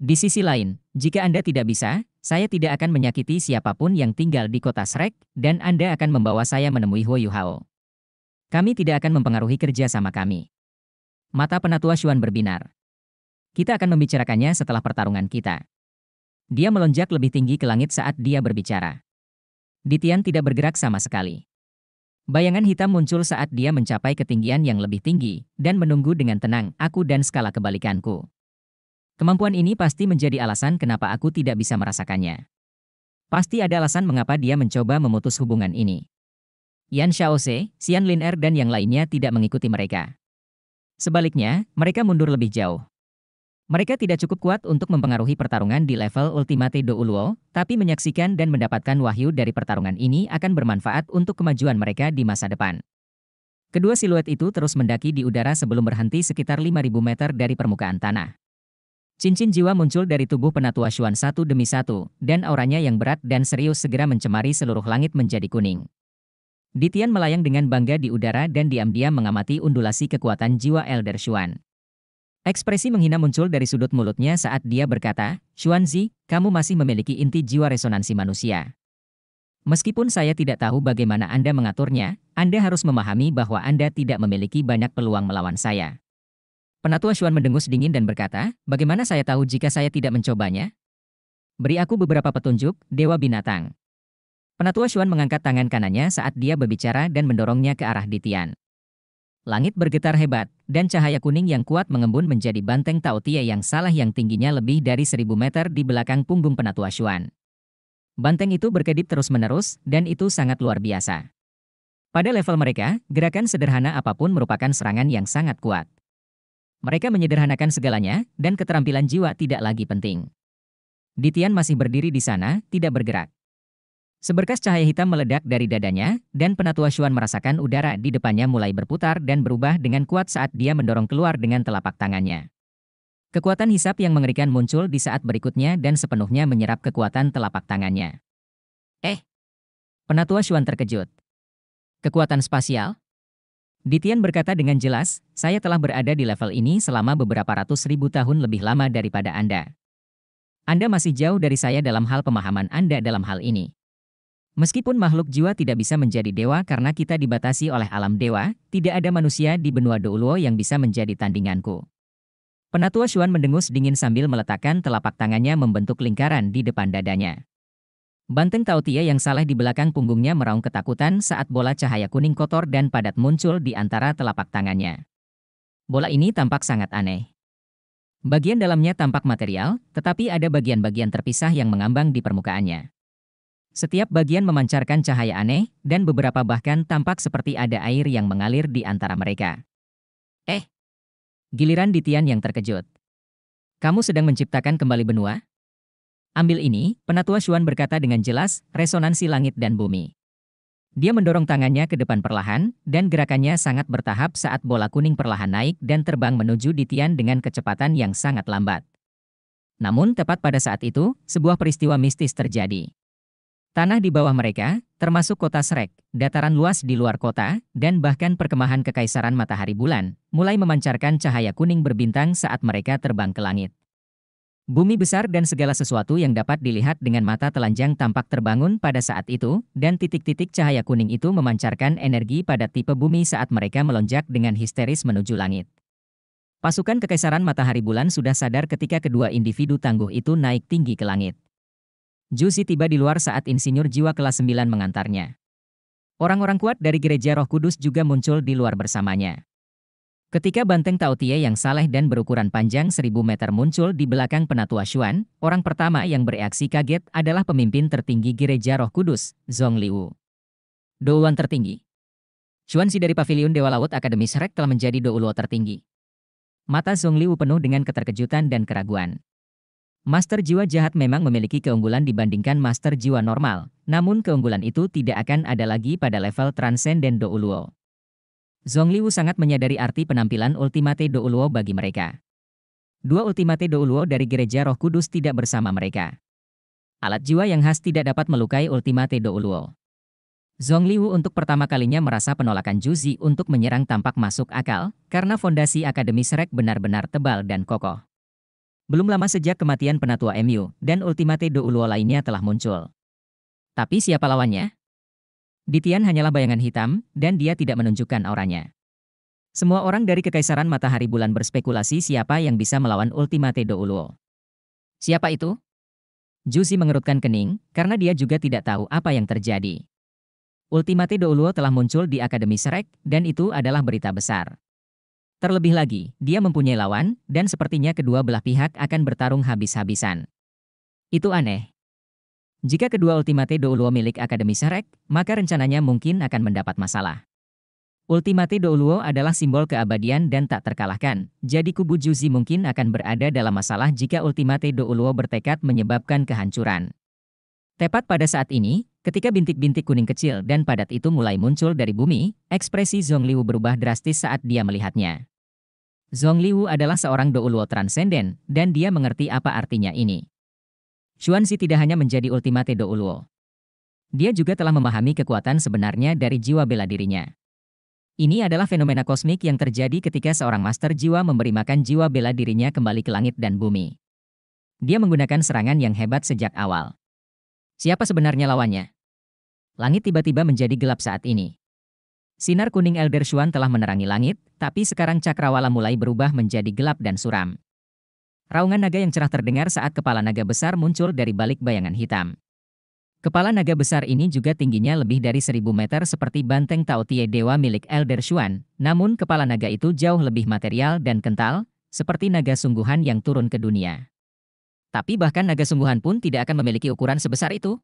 Di sisi lain, jika Anda tidak bisa, saya tidak akan menyakiti siapapun yang tinggal di kota Srek, dan Anda akan membawa saya menemui Huo Yuhao. Kami tidak akan mempengaruhi kerja sama kami. Mata penatua Xuan berbinar. Kita akan membicarakannya setelah pertarungan kita. Dia melonjak lebih tinggi ke langit saat dia berbicara. Ditian tidak bergerak sama sekali. Bayangan hitam muncul saat dia mencapai ketinggian yang lebih tinggi dan menunggu dengan tenang aku dan skala kebalikanku. Kemampuan ini pasti menjadi alasan kenapa aku tidak bisa merasakannya. Pasti ada alasan mengapa dia mencoba memutus hubungan ini. Yan Xiaose, Xian Lin Er dan yang lainnya tidak mengikuti mereka. Sebaliknya, mereka mundur lebih jauh. Mereka tidak cukup kuat untuk mempengaruhi pertarungan di level Ultimate Do Uluo, tapi menyaksikan dan mendapatkan wahyu dari pertarungan ini akan bermanfaat untuk kemajuan mereka di masa depan. Kedua siluet itu terus mendaki di udara sebelum berhenti sekitar 5.000 meter dari permukaan tanah. Cincin jiwa muncul dari tubuh penatua Xuan satu demi satu, dan auranya yang berat dan serius segera mencemari seluruh langit menjadi kuning. Ditian melayang dengan bangga di udara dan diam-diam mengamati undulasi kekuatan jiwa Elder Xuan. Ekspresi menghina muncul dari sudut mulutnya saat dia berkata, Xuanzi, kamu masih memiliki inti jiwa resonansi manusia. Meskipun saya tidak tahu bagaimana Anda mengaturnya, Anda harus memahami bahwa Anda tidak memiliki banyak peluang melawan saya. Penatua Xuan mendengus dingin dan berkata, bagaimana saya tahu jika saya tidak mencobanya? Beri aku beberapa petunjuk, Dewa Binatang. Penatua Xuan mengangkat tangan kanannya saat dia berbicara dan mendorongnya ke arah Ditian. Langit bergetar hebat, dan cahaya kuning yang kuat mengembun menjadi banteng Tautie yang salah yang tingginya lebih dari seribu meter di belakang punggung penatua Xuan. Banteng itu berkedip terus-menerus, dan itu sangat luar biasa. Pada level mereka, gerakan sederhana apapun merupakan serangan yang sangat kuat. Mereka menyederhanakan segalanya, dan keterampilan jiwa tidak lagi penting. Ditian masih berdiri di sana, tidak bergerak. Seberkas cahaya hitam meledak dari dadanya, dan penatua Xuan merasakan udara di depannya mulai berputar dan berubah dengan kuat saat dia mendorong keluar dengan telapak tangannya. Kekuatan hisap yang mengerikan muncul di saat berikutnya dan sepenuhnya menyerap kekuatan telapak tangannya. Eh! Penatua Xuan terkejut. Kekuatan spasial? Ditian berkata dengan jelas, saya telah berada di level ini selama beberapa ratus ribu tahun lebih lama daripada Anda. Anda masih jauh dari saya dalam hal pemahaman Anda dalam hal ini. Meskipun makhluk jiwa tidak bisa menjadi dewa karena kita dibatasi oleh alam dewa, tidak ada manusia di benua Douluo yang bisa menjadi tandinganku. Penatua Xuan mendengus dingin sambil meletakkan telapak tangannya membentuk lingkaran di depan dadanya. Banteng Tautia yang salah di belakang punggungnya meraung ketakutan saat bola cahaya kuning kotor dan padat muncul di antara telapak tangannya. Bola ini tampak sangat aneh. Bagian dalamnya tampak material, tetapi ada bagian-bagian terpisah yang mengambang di permukaannya. Setiap bagian memancarkan cahaya aneh, dan beberapa bahkan tampak seperti ada air yang mengalir di antara mereka. Eh! Giliran Ditian yang terkejut. Kamu sedang menciptakan kembali benua? Ambil ini, penatua Xuan berkata dengan jelas, resonansi langit dan bumi. Dia mendorong tangannya ke depan perlahan, dan gerakannya sangat bertahap saat bola kuning perlahan naik dan terbang menuju Ditian dengan kecepatan yang sangat lambat. Namun tepat pada saat itu, sebuah peristiwa mistis terjadi. Tanah di bawah mereka, termasuk kota Srek, dataran luas di luar kota, dan bahkan perkemahan kekaisaran matahari bulan, mulai memancarkan cahaya kuning berbintang saat mereka terbang ke langit. Bumi besar dan segala sesuatu yang dapat dilihat dengan mata telanjang tampak terbangun pada saat itu, dan titik-titik cahaya kuning itu memancarkan energi pada tipe bumi saat mereka melonjak dengan histeris menuju langit. Pasukan kekaisaran matahari bulan sudah sadar ketika kedua individu tangguh itu naik tinggi ke langit. Jusi tiba di luar saat insinyur jiwa kelas 9 mengantarnya. Orang-orang kuat dari gereja roh kudus juga muncul di luar bersamanya. Ketika banteng Tautie yang saleh dan berukuran panjang 1000 meter muncul di belakang penatua Xuan, orang pertama yang bereaksi kaget adalah pemimpin tertinggi gereja roh kudus, Zhong Liu. Douan tertinggi. Xuan Si dari Paviliun Dewa Laut Akademi Shrek telah menjadi Douluo tertinggi. Mata Zhong Liu penuh dengan keterkejutan dan keraguan. Master jiwa jahat memang memiliki keunggulan dibandingkan master jiwa normal, namun keunggulan itu tidak akan ada lagi pada level Transcendent Douluo. Zongliu sangat menyadari arti penampilan Ultimate Douluo bagi mereka. Dua Ultimate Douluo dari Gereja Roh Kudus tidak bersama mereka. Alat jiwa yang khas tidak dapat melukai Ultimate Douluo. Zongliu untuk pertama kalinya merasa penolakan Juzi untuk menyerang tampak masuk akal, karena fondasi Akademi Serek benar-benar tebal dan kokoh. Belum lama sejak kematian penatua MU, dan ultimate do Uluo lainnya telah muncul. Tapi siapa lawannya? Ditian hanyalah bayangan hitam, dan dia tidak menunjukkan auranya. Semua orang dari Kekaisaran Matahari Bulan berspekulasi siapa yang bisa melawan ultimate do Siapa itu? Jusi mengerutkan kening, karena dia juga tidak tahu apa yang terjadi. Ultimate do telah muncul di Akademi Serek, dan itu adalah berita besar. Terlebih lagi, dia mempunyai lawan, dan sepertinya kedua belah pihak akan bertarung habis-habisan. Itu aneh. Jika kedua Ultimate Douluo milik Akademi Serek, maka rencananya mungkin akan mendapat masalah. Ultimate Douluo adalah simbol keabadian dan tak terkalahkan, jadi kubu Juzi mungkin akan berada dalam masalah jika Ultimate Douluo bertekad menyebabkan kehancuran. Tepat pada saat ini, Ketika bintik-bintik kuning kecil dan padat itu mulai muncul dari bumi, ekspresi Zongliu berubah drastis saat dia melihatnya. Zhong Liu adalah seorang douluo Transcendent, dan dia mengerti apa artinya ini. Xuanzi tidak hanya menjadi ultimate douluo. Dia juga telah memahami kekuatan sebenarnya dari jiwa bela dirinya. Ini adalah fenomena kosmik yang terjadi ketika seorang master jiwa memberi makan jiwa bela dirinya kembali ke langit dan bumi. Dia menggunakan serangan yang hebat sejak awal. Siapa sebenarnya lawannya? Langit tiba-tiba menjadi gelap saat ini. Sinar kuning Elder Shuan telah menerangi langit, tapi sekarang cakrawala mulai berubah menjadi gelap dan suram. Raungan naga yang cerah terdengar saat kepala naga besar muncul dari balik bayangan hitam. Kepala naga besar ini juga tingginya lebih dari 1000 meter seperti banteng Taotie Dewa milik Elder Shuan, namun kepala naga itu jauh lebih material dan kental, seperti naga sungguhan yang turun ke dunia. Tapi bahkan naga sungguhan pun tidak akan memiliki ukuran sebesar itu.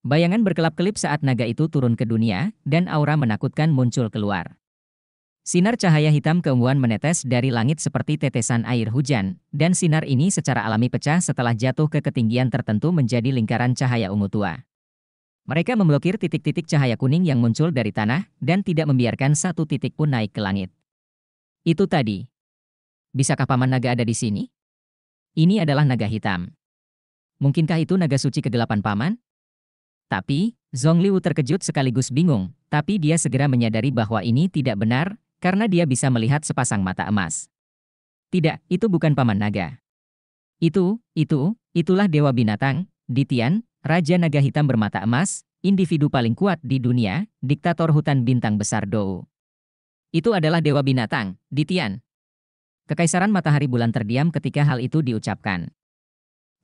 Bayangan berkelap-kelip saat naga itu turun ke dunia, dan aura menakutkan muncul keluar. Sinar cahaya hitam keunguan menetes dari langit seperti tetesan air hujan, dan sinar ini secara alami pecah setelah jatuh ke ketinggian tertentu menjadi lingkaran cahaya ungu tua. Mereka memblokir titik-titik cahaya kuning yang muncul dari tanah, dan tidak membiarkan satu titik pun naik ke langit. Itu tadi. Bisakah Paman Naga ada di sini? Ini adalah naga hitam. Mungkinkah itu naga suci kegelapan Paman? Tapi, Zhong Liu terkejut sekaligus bingung, tapi dia segera menyadari bahwa ini tidak benar, karena dia bisa melihat sepasang mata emas. Tidak, itu bukan Paman Naga. Itu, itu, itulah Dewa Binatang, Ditian, Raja Naga Hitam bermata emas, individu paling kuat di dunia, diktator hutan bintang besar Dou. Itu adalah Dewa Binatang, Ditian. Kekaisaran matahari bulan terdiam ketika hal itu diucapkan.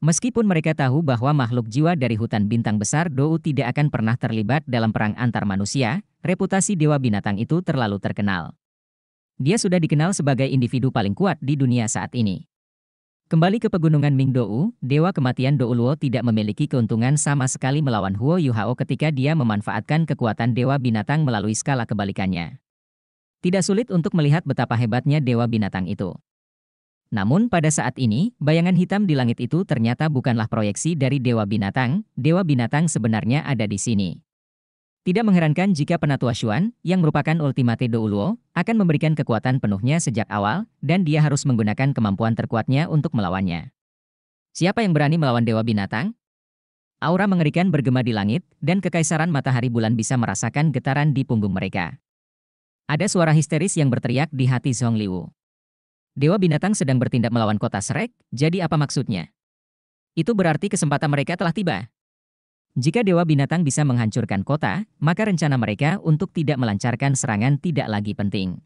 Meskipun mereka tahu bahwa makhluk jiwa dari hutan bintang besar Dou tidak akan pernah terlibat dalam perang antar manusia, reputasi dewa binatang itu terlalu terkenal. Dia sudah dikenal sebagai individu paling kuat di dunia saat ini. Kembali ke pegunungan Ming Dou, dewa kematian Luo tidak memiliki keuntungan sama sekali melawan Huo Yuhao ketika dia memanfaatkan kekuatan dewa binatang melalui skala kebalikannya. Tidak sulit untuk melihat betapa hebatnya dewa binatang itu. Namun pada saat ini, bayangan hitam di langit itu ternyata bukanlah proyeksi dari Dewa Binatang, Dewa Binatang sebenarnya ada di sini. Tidak mengherankan jika penatua Xuan, yang merupakan ultimate Douluo, akan memberikan kekuatan penuhnya sejak awal, dan dia harus menggunakan kemampuan terkuatnya untuk melawannya. Siapa yang berani melawan Dewa Binatang? Aura mengerikan bergema di langit, dan kekaisaran matahari bulan bisa merasakan getaran di punggung mereka. Ada suara histeris yang berteriak di hati Zhong Liwu. Dewa binatang sedang bertindak melawan kota Srek, jadi apa maksudnya? Itu berarti kesempatan mereka telah tiba. Jika dewa binatang bisa menghancurkan kota, maka rencana mereka untuk tidak melancarkan serangan tidak lagi penting.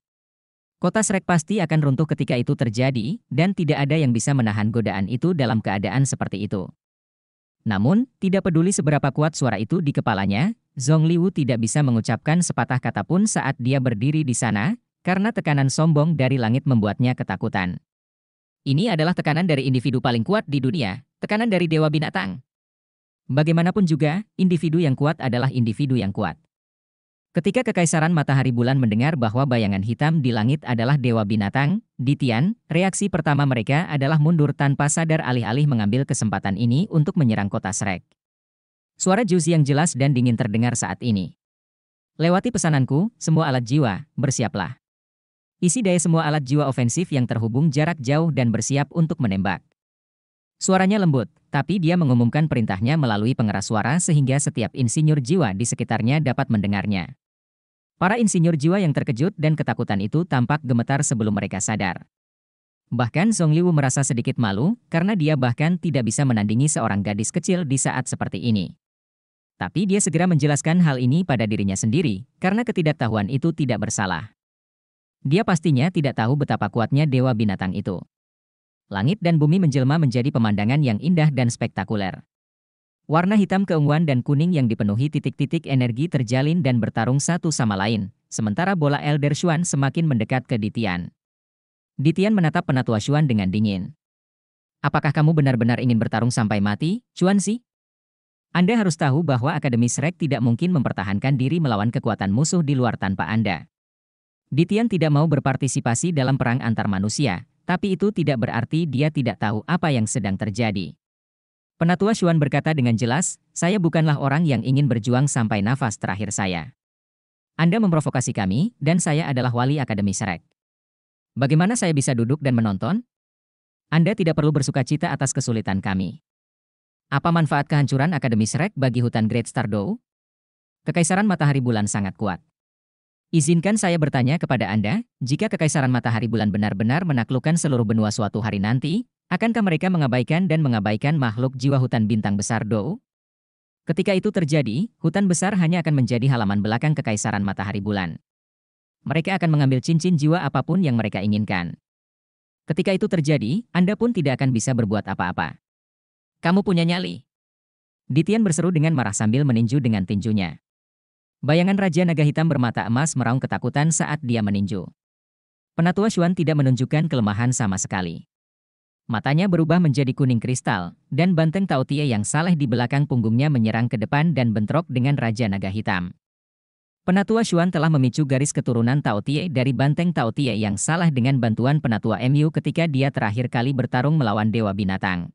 Kota Srek pasti akan runtuh ketika itu terjadi, dan tidak ada yang bisa menahan godaan itu dalam keadaan seperti itu. Namun, tidak peduli seberapa kuat suara itu di kepalanya, Zhong Liu tidak bisa mengucapkan sepatah kata pun saat dia berdiri di sana, karena tekanan sombong dari langit membuatnya ketakutan. Ini adalah tekanan dari individu paling kuat di dunia, tekanan dari dewa binatang. Bagaimanapun juga, individu yang kuat adalah individu yang kuat. Ketika kekaisaran matahari bulan mendengar bahwa bayangan hitam di langit adalah dewa binatang, Ditian, reaksi pertama mereka adalah mundur tanpa sadar alih-alih mengambil kesempatan ini untuk menyerang kota Srek. Suara Juzi yang jelas dan dingin terdengar saat ini. Lewati pesananku, semua alat jiwa, bersiaplah. Isi daya semua alat jiwa ofensif yang terhubung jarak jauh dan bersiap untuk menembak. Suaranya lembut, tapi dia mengumumkan perintahnya melalui pengeras suara sehingga setiap insinyur jiwa di sekitarnya dapat mendengarnya. Para insinyur jiwa yang terkejut dan ketakutan itu tampak gemetar sebelum mereka sadar. Bahkan Song Liu merasa sedikit malu karena dia bahkan tidak bisa menandingi seorang gadis kecil di saat seperti ini. Tapi dia segera menjelaskan hal ini pada dirinya sendiri karena ketidaktahuan itu tidak bersalah. Dia pastinya tidak tahu betapa kuatnya dewa binatang itu. Langit dan bumi menjelma menjadi pemandangan yang indah dan spektakuler. Warna hitam keunguan dan kuning yang dipenuhi titik-titik energi terjalin dan bertarung satu sama lain, sementara bola Elder Xuan semakin mendekat ke Ditian. Ditian menatap penatua Xuan dengan dingin. Apakah kamu benar-benar ingin bertarung sampai mati, Xuan Si? Anda harus tahu bahwa Akademi Shrek tidak mungkin mempertahankan diri melawan kekuatan musuh di luar tanpa Anda. Ditian tidak mau berpartisipasi dalam perang antar manusia, tapi itu tidak berarti dia tidak tahu apa yang sedang terjadi. Penatua Xuan berkata dengan jelas, saya bukanlah orang yang ingin berjuang sampai nafas terakhir saya. Anda memprovokasi kami, dan saya adalah wali Akademi Serek. Bagaimana saya bisa duduk dan menonton? Anda tidak perlu bersuka cita atas kesulitan kami. Apa manfaat kehancuran Akademi Serek bagi hutan Great Stardow? Kekaisaran matahari bulan sangat kuat. Izinkan saya bertanya kepada Anda, jika kekaisaran matahari bulan benar-benar menaklukkan seluruh benua suatu hari nanti, akankah mereka mengabaikan dan mengabaikan makhluk jiwa hutan bintang besar Dou? Ketika itu terjadi, hutan besar hanya akan menjadi halaman belakang kekaisaran matahari bulan. Mereka akan mengambil cincin jiwa apapun yang mereka inginkan. Ketika itu terjadi, Anda pun tidak akan bisa berbuat apa-apa. Kamu punya nyali. Ditian berseru dengan marah sambil meninju dengan tinjunya. Bayangan Raja Naga Hitam bermata emas meraung ketakutan saat dia meninju. Penatua Xuan tidak menunjukkan kelemahan sama sekali. Matanya berubah menjadi kuning kristal, dan banteng Tautia yang saleh di belakang punggungnya menyerang ke depan dan bentrok dengan Raja Naga Hitam. Penatua Xuan telah memicu garis keturunan Tautia dari banteng Tautia yang salah dengan bantuan penatua MU ketika dia terakhir kali bertarung melawan Dewa Binatang.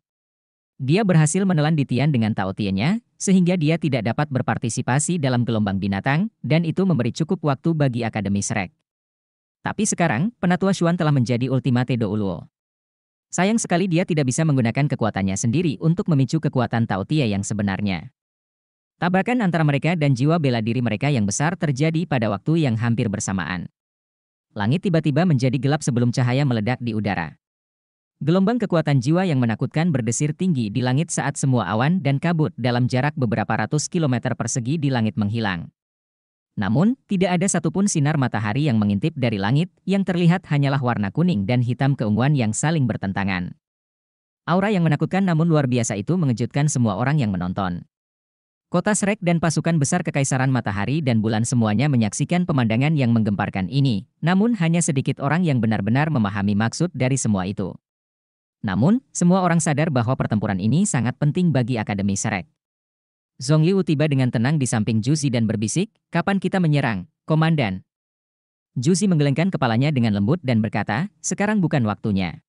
Dia berhasil menelan Ditian dengan Tautie-nya, sehingga dia tidak dapat berpartisipasi dalam gelombang binatang, dan itu memberi cukup waktu bagi Akademi Shrek. Tapi sekarang, penatua Xuan telah menjadi ultimate Douluo. Sayang sekali dia tidak bisa menggunakan kekuatannya sendiri untuk memicu kekuatan Tautia yang sebenarnya. Tabrakan antara mereka dan jiwa bela diri mereka yang besar terjadi pada waktu yang hampir bersamaan. Langit tiba-tiba menjadi gelap sebelum cahaya meledak di udara. Gelombang kekuatan jiwa yang menakutkan berdesir tinggi di langit saat semua awan dan kabut dalam jarak beberapa ratus kilometer persegi di langit menghilang. Namun, tidak ada satupun sinar matahari yang mengintip dari langit, yang terlihat hanyalah warna kuning dan hitam keunguan yang saling bertentangan. Aura yang menakutkan namun luar biasa itu mengejutkan semua orang yang menonton. Kota Srek dan pasukan besar Kekaisaran Matahari dan Bulan semuanya menyaksikan pemandangan yang menggemparkan ini, namun hanya sedikit orang yang benar-benar memahami maksud dari semua itu. Namun, semua orang sadar bahwa pertempuran ini sangat penting bagi Akademi Serek. Zhong Liu tiba dengan tenang di samping Juzi dan berbisik, kapan kita menyerang, Komandan? Juzi menggelengkan kepalanya dengan lembut dan berkata, sekarang bukan waktunya.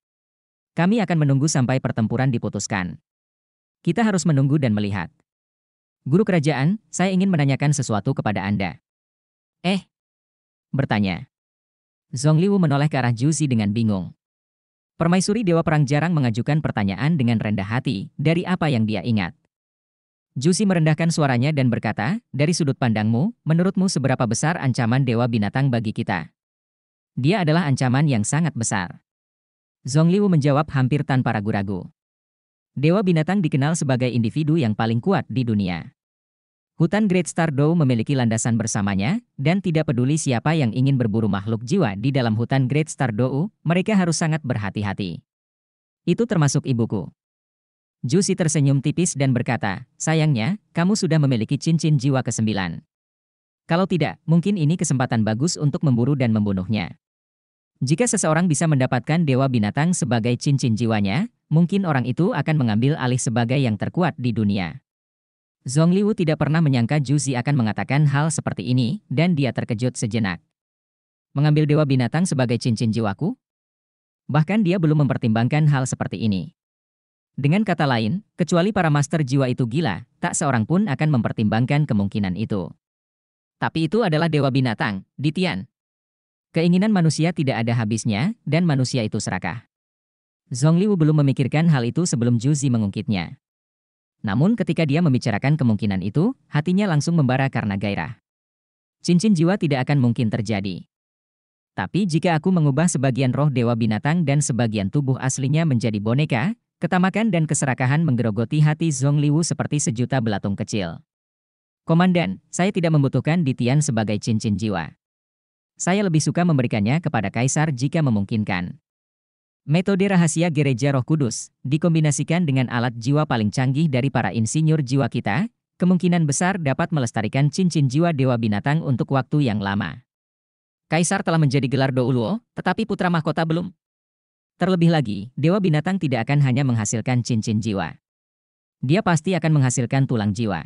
Kami akan menunggu sampai pertempuran diputuskan. Kita harus menunggu dan melihat. Guru kerajaan, saya ingin menanyakan sesuatu kepada Anda. Eh? Bertanya. Zhong Liu menoleh ke arah Juzi dengan bingung. Permaisuri Dewa Perang jarang mengajukan pertanyaan dengan rendah hati dari apa yang dia ingat. Jusi merendahkan suaranya dan berkata, dari sudut pandangmu, menurutmu seberapa besar ancaman Dewa Binatang bagi kita? Dia adalah ancaman yang sangat besar. Zongliwu menjawab hampir tanpa ragu-ragu. Dewa Binatang dikenal sebagai individu yang paling kuat di dunia. Hutan Great Star memiliki landasan bersamanya, dan tidak peduli siapa yang ingin berburu makhluk jiwa di dalam hutan Great Star mereka harus sangat berhati-hati. Itu termasuk ibuku. Jusi tersenyum tipis dan berkata, sayangnya, kamu sudah memiliki cincin jiwa ke-9. Kalau tidak, mungkin ini kesempatan bagus untuk memburu dan membunuhnya. Jika seseorang bisa mendapatkan dewa binatang sebagai cincin jiwanya, mungkin orang itu akan mengambil alih sebagai yang terkuat di dunia. Zhong Liwu tidak pernah menyangka Ju Zi akan mengatakan hal seperti ini, dan dia terkejut sejenak. Mengambil dewa binatang sebagai cincin jiwaku? Bahkan dia belum mempertimbangkan hal seperti ini. Dengan kata lain, kecuali para master jiwa itu gila, tak seorang pun akan mempertimbangkan kemungkinan itu. Tapi itu adalah dewa binatang, Ditian. Keinginan manusia tidak ada habisnya, dan manusia itu serakah. Zhong Liu belum memikirkan hal itu sebelum Zhu Zi mengungkitnya. Namun ketika dia membicarakan kemungkinan itu, hatinya langsung membara karena gairah. Cincin jiwa tidak akan mungkin terjadi. Tapi jika aku mengubah sebagian roh dewa binatang dan sebagian tubuh aslinya menjadi boneka, ketamakan dan keserakahan menggerogoti hati Liwu seperti sejuta belatung kecil. Komandan, saya tidak membutuhkan Ditian sebagai cincin jiwa. Saya lebih suka memberikannya kepada kaisar jika memungkinkan. Metode rahasia gereja roh kudus, dikombinasikan dengan alat jiwa paling canggih dari para insinyur jiwa kita, kemungkinan besar dapat melestarikan cincin jiwa dewa binatang untuk waktu yang lama. Kaisar telah menjadi gelar Douluo, tetapi putra mahkota belum. Terlebih lagi, dewa binatang tidak akan hanya menghasilkan cincin jiwa. Dia pasti akan menghasilkan tulang jiwa.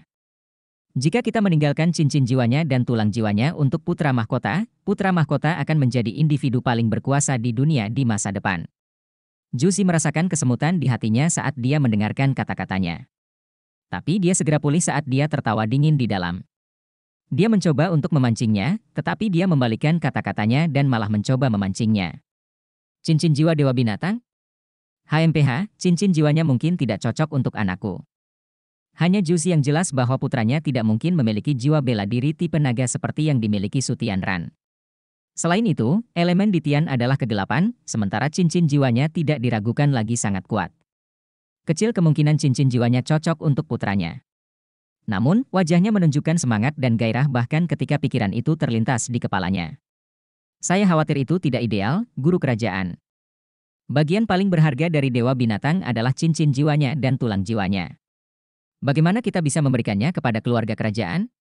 Jika kita meninggalkan cincin jiwanya dan tulang jiwanya untuk putra mahkota, putra mahkota akan menjadi individu paling berkuasa di dunia di masa depan. Jusi merasakan kesemutan di hatinya saat dia mendengarkan kata-katanya. Tapi dia segera pulih saat dia tertawa dingin di dalam. Dia mencoba untuk memancingnya, tetapi dia membalikkan kata-katanya dan malah mencoba memancingnya. Cincin jiwa dewa binatang? HMPH, cincin jiwanya mungkin tidak cocok untuk anakku. Hanya Jusi yang jelas bahwa putranya tidak mungkin memiliki jiwa bela diri tipe naga seperti yang dimiliki Sutian Ran. Selain itu, elemen di Tian adalah kegelapan, sementara cincin jiwanya tidak diragukan lagi sangat kuat. Kecil kemungkinan cincin jiwanya cocok untuk putranya. Namun, wajahnya menunjukkan semangat dan gairah bahkan ketika pikiran itu terlintas di kepalanya. Saya khawatir itu tidak ideal, guru kerajaan. Bagian paling berharga dari dewa binatang adalah cincin jiwanya dan tulang jiwanya. Bagaimana kita bisa memberikannya kepada keluarga kerajaan?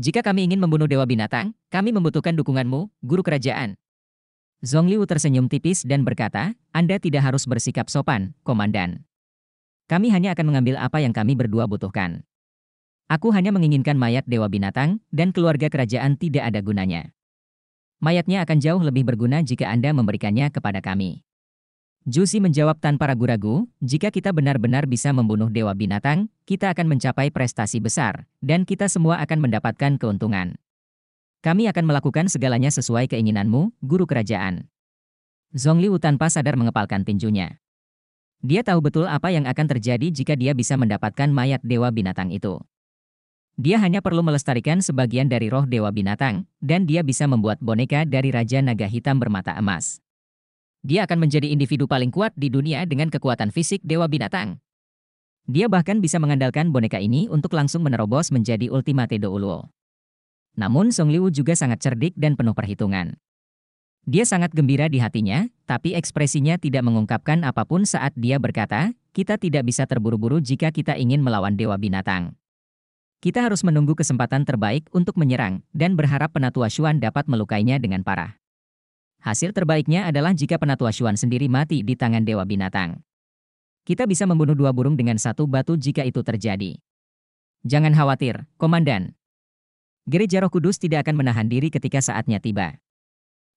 Jika kami ingin membunuh dewa binatang, kami membutuhkan dukunganmu, guru kerajaan. Zongliu tersenyum tipis dan berkata, Anda tidak harus bersikap sopan, komandan. Kami hanya akan mengambil apa yang kami berdua butuhkan. Aku hanya menginginkan mayat dewa binatang, dan keluarga kerajaan tidak ada gunanya. Mayatnya akan jauh lebih berguna jika Anda memberikannya kepada kami. Jusi menjawab tanpa ragu-ragu, jika kita benar-benar bisa membunuh dewa binatang, kita akan mencapai prestasi besar, dan kita semua akan mendapatkan keuntungan. Kami akan melakukan segalanya sesuai keinginanmu, guru kerajaan. Zhongliu tanpa sadar mengepalkan tinjunya. Dia tahu betul apa yang akan terjadi jika dia bisa mendapatkan mayat dewa binatang itu. Dia hanya perlu melestarikan sebagian dari roh dewa binatang, dan dia bisa membuat boneka dari Raja Naga Hitam bermata emas dia akan menjadi individu paling kuat di dunia dengan kekuatan fisik dewa binatang. Dia bahkan bisa mengandalkan boneka ini untuk langsung menerobos menjadi Ultimate Douluo. Namun Song Liu juga sangat cerdik dan penuh perhitungan. Dia sangat gembira di hatinya, tapi ekspresinya tidak mengungkapkan apapun saat dia berkata, kita tidak bisa terburu-buru jika kita ingin melawan dewa binatang. Kita harus menunggu kesempatan terbaik untuk menyerang, dan berharap penatua Xuan dapat melukainya dengan parah. Hasil terbaiknya adalah jika penatua Xuan sendiri mati di tangan dewa binatang. Kita bisa membunuh dua burung dengan satu batu jika itu terjadi. Jangan khawatir, Komandan. Gereja Roh Kudus tidak akan menahan diri ketika saatnya tiba.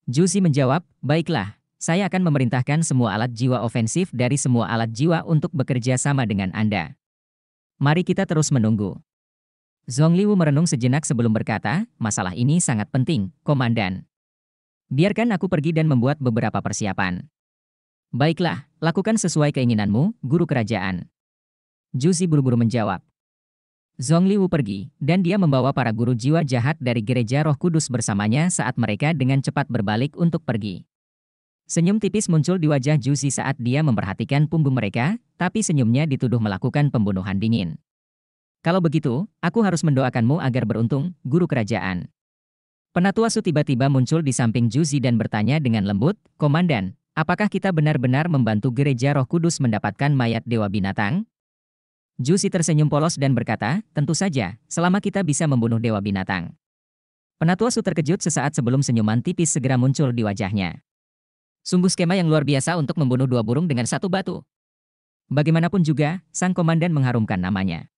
Jusi menjawab, baiklah, saya akan memerintahkan semua alat jiwa ofensif dari semua alat jiwa untuk bekerja sama dengan Anda. Mari kita terus menunggu. Zhong merenung sejenak sebelum berkata, masalah ini sangat penting, Komandan. Biarkan aku pergi dan membuat beberapa persiapan. Baiklah, lakukan sesuai keinginanmu, guru kerajaan. Juzi buru-buru menjawab. Zongliwu pergi, dan dia membawa para guru jiwa jahat dari gereja roh kudus bersamanya saat mereka dengan cepat berbalik untuk pergi. Senyum tipis muncul di wajah Juzi saat dia memperhatikan punggung mereka, tapi senyumnya dituduh melakukan pembunuhan dingin. Kalau begitu, aku harus mendoakanmu agar beruntung, guru kerajaan. Penatuasu tiba-tiba muncul di samping Juzi dan bertanya dengan lembut, Komandan, apakah kita benar-benar membantu gereja roh kudus mendapatkan mayat dewa binatang? Juzi tersenyum polos dan berkata, tentu saja, selama kita bisa membunuh dewa binatang. Penatuasu terkejut sesaat sebelum senyuman tipis segera muncul di wajahnya. Sungguh skema yang luar biasa untuk membunuh dua burung dengan satu batu. Bagaimanapun juga, sang komandan mengharumkan namanya.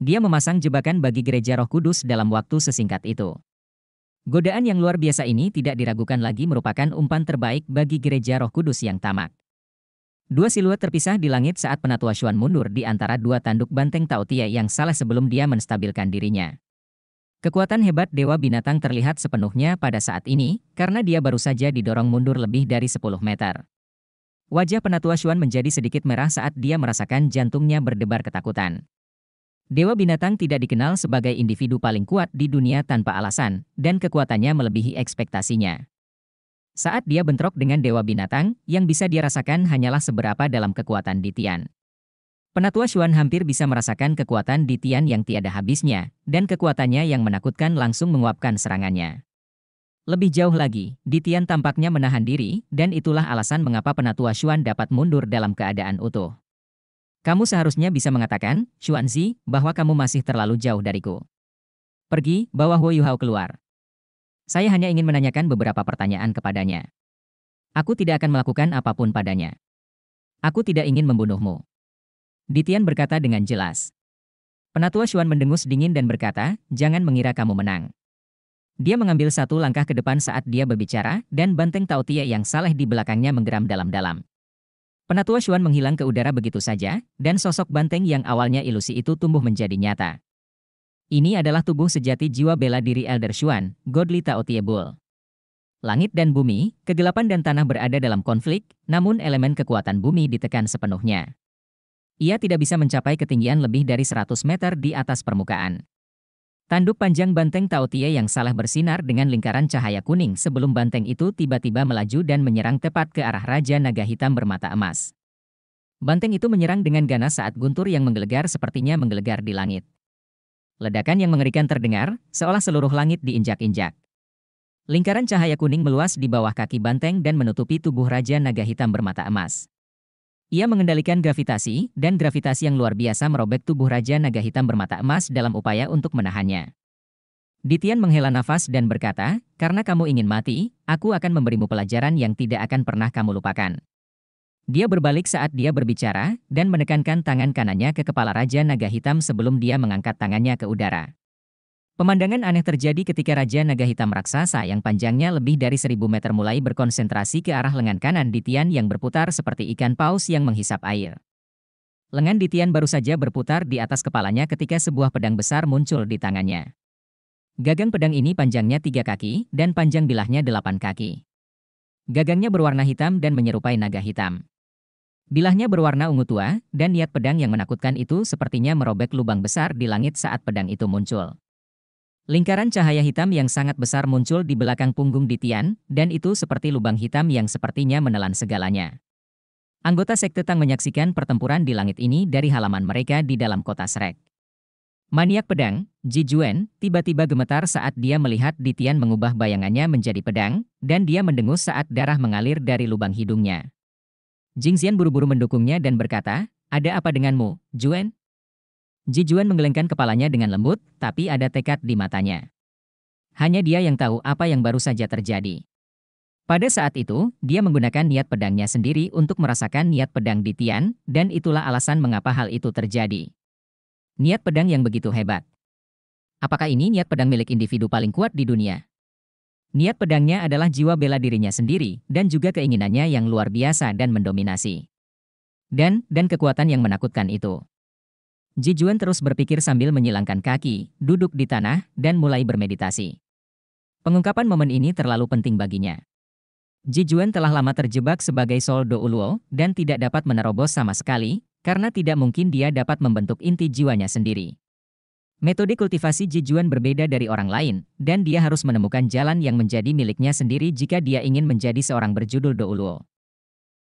Dia memasang jebakan bagi gereja roh kudus dalam waktu sesingkat itu. Godaan yang luar biasa ini tidak diragukan lagi merupakan umpan terbaik bagi gereja roh kudus yang tamak. Dua siluet terpisah di langit saat penatua Xuan mundur di antara dua tanduk banteng Tautia yang salah sebelum dia menstabilkan dirinya. Kekuatan hebat Dewa Binatang terlihat sepenuhnya pada saat ini, karena dia baru saja didorong mundur lebih dari 10 meter. Wajah penatua Xuan menjadi sedikit merah saat dia merasakan jantungnya berdebar ketakutan. Dewa binatang tidak dikenal sebagai individu paling kuat di dunia tanpa alasan, dan kekuatannya melebihi ekspektasinya. Saat dia bentrok dengan dewa binatang, yang bisa dirasakan hanyalah seberapa dalam kekuatan di Tian. Penatua Xuan hampir bisa merasakan kekuatan di Tian yang tiada habisnya, dan kekuatannya yang menakutkan langsung menguapkan serangannya. Lebih jauh lagi, Ditian tampaknya menahan diri, dan itulah alasan mengapa penatua Xuan dapat mundur dalam keadaan utuh. Kamu seharusnya bisa mengatakan, Xuanzi, bahwa kamu masih terlalu jauh dariku. Pergi, bawa Huo Yuhao keluar. Saya hanya ingin menanyakan beberapa pertanyaan kepadanya. Aku tidak akan melakukan apapun padanya. Aku tidak ingin membunuhmu. Ditian berkata dengan jelas. Penatua Xuan mendengus dingin dan berkata, jangan mengira kamu menang. Dia mengambil satu langkah ke depan saat dia berbicara, dan banteng Tautia yang saleh di belakangnya menggeram dalam-dalam. Penatua Xuan menghilang ke udara begitu saja, dan sosok banteng yang awalnya ilusi itu tumbuh menjadi nyata. Ini adalah tubuh sejati jiwa bela diri Elder Xuan, Godly Tao Tiebul. Langit dan bumi, kegelapan dan tanah berada dalam konflik, namun elemen kekuatan bumi ditekan sepenuhnya. Ia tidak bisa mencapai ketinggian lebih dari 100 meter di atas permukaan. Tanduk panjang banteng Tautia yang salah bersinar dengan lingkaran cahaya kuning sebelum banteng itu tiba-tiba melaju dan menyerang tepat ke arah Raja Naga Hitam bermata emas. Banteng itu menyerang dengan ganas saat guntur yang menggelegar sepertinya menggelegar di langit. Ledakan yang mengerikan terdengar, seolah seluruh langit diinjak-injak. Lingkaran cahaya kuning meluas di bawah kaki banteng dan menutupi tubuh Raja Naga Hitam bermata emas. Ia mengendalikan gravitasi, dan gravitasi yang luar biasa merobek tubuh Raja Naga Hitam bermata emas dalam upaya untuk menahannya. Ditian menghela nafas dan berkata, karena kamu ingin mati, aku akan memberimu pelajaran yang tidak akan pernah kamu lupakan. Dia berbalik saat dia berbicara, dan menekankan tangan kanannya ke kepala Raja Naga Hitam sebelum dia mengangkat tangannya ke udara. Pemandangan aneh terjadi ketika Raja Naga Hitam Raksasa yang panjangnya lebih dari 1000 meter mulai berkonsentrasi ke arah lengan kanan Ditian yang berputar seperti ikan paus yang menghisap air. Lengan Ditian baru saja berputar di atas kepalanya ketika sebuah pedang besar muncul di tangannya. Gagang pedang ini panjangnya tiga kaki dan panjang bilahnya delapan kaki. Gagangnya berwarna hitam dan menyerupai naga hitam. Bilahnya berwarna ungu tua, dan niat pedang yang menakutkan itu sepertinya merobek lubang besar di langit saat pedang itu muncul. Lingkaran cahaya hitam yang sangat besar muncul di belakang punggung Ditian, dan itu seperti lubang hitam yang sepertinya menelan segalanya. Anggota Sekte Tang menyaksikan pertempuran di langit ini dari halaman mereka di dalam kota Srek. Maniak pedang, Ji Juen, tiba-tiba gemetar saat dia melihat Ditian mengubah bayangannya menjadi pedang, dan dia mendengus saat darah mengalir dari lubang hidungnya. Jing Xian buru-buru mendukungnya dan berkata, ada apa denganmu, Juen? Ji Juan menggelengkan kepalanya dengan lembut, tapi ada tekad di matanya. Hanya dia yang tahu apa yang baru saja terjadi. Pada saat itu, dia menggunakan niat pedangnya sendiri untuk merasakan niat pedang di Tian, dan itulah alasan mengapa hal itu terjadi. Niat pedang yang begitu hebat. Apakah ini niat pedang milik individu paling kuat di dunia? Niat pedangnya adalah jiwa bela dirinya sendiri dan juga keinginannya yang luar biasa dan mendominasi. Dan, dan kekuatan yang menakutkan itu. Ji Juan terus berpikir sambil menyilangkan kaki, duduk di tanah, dan mulai bermeditasi. Pengungkapan momen ini terlalu penting baginya. Ji Juan telah lama terjebak sebagai Sol Do Uluo dan tidak dapat menerobos sama sekali, karena tidak mungkin dia dapat membentuk inti jiwanya sendiri. Metode kultivasi Jijuan berbeda dari orang lain, dan dia harus menemukan jalan yang menjadi miliknya sendiri jika dia ingin menjadi seorang berjudul Douluo.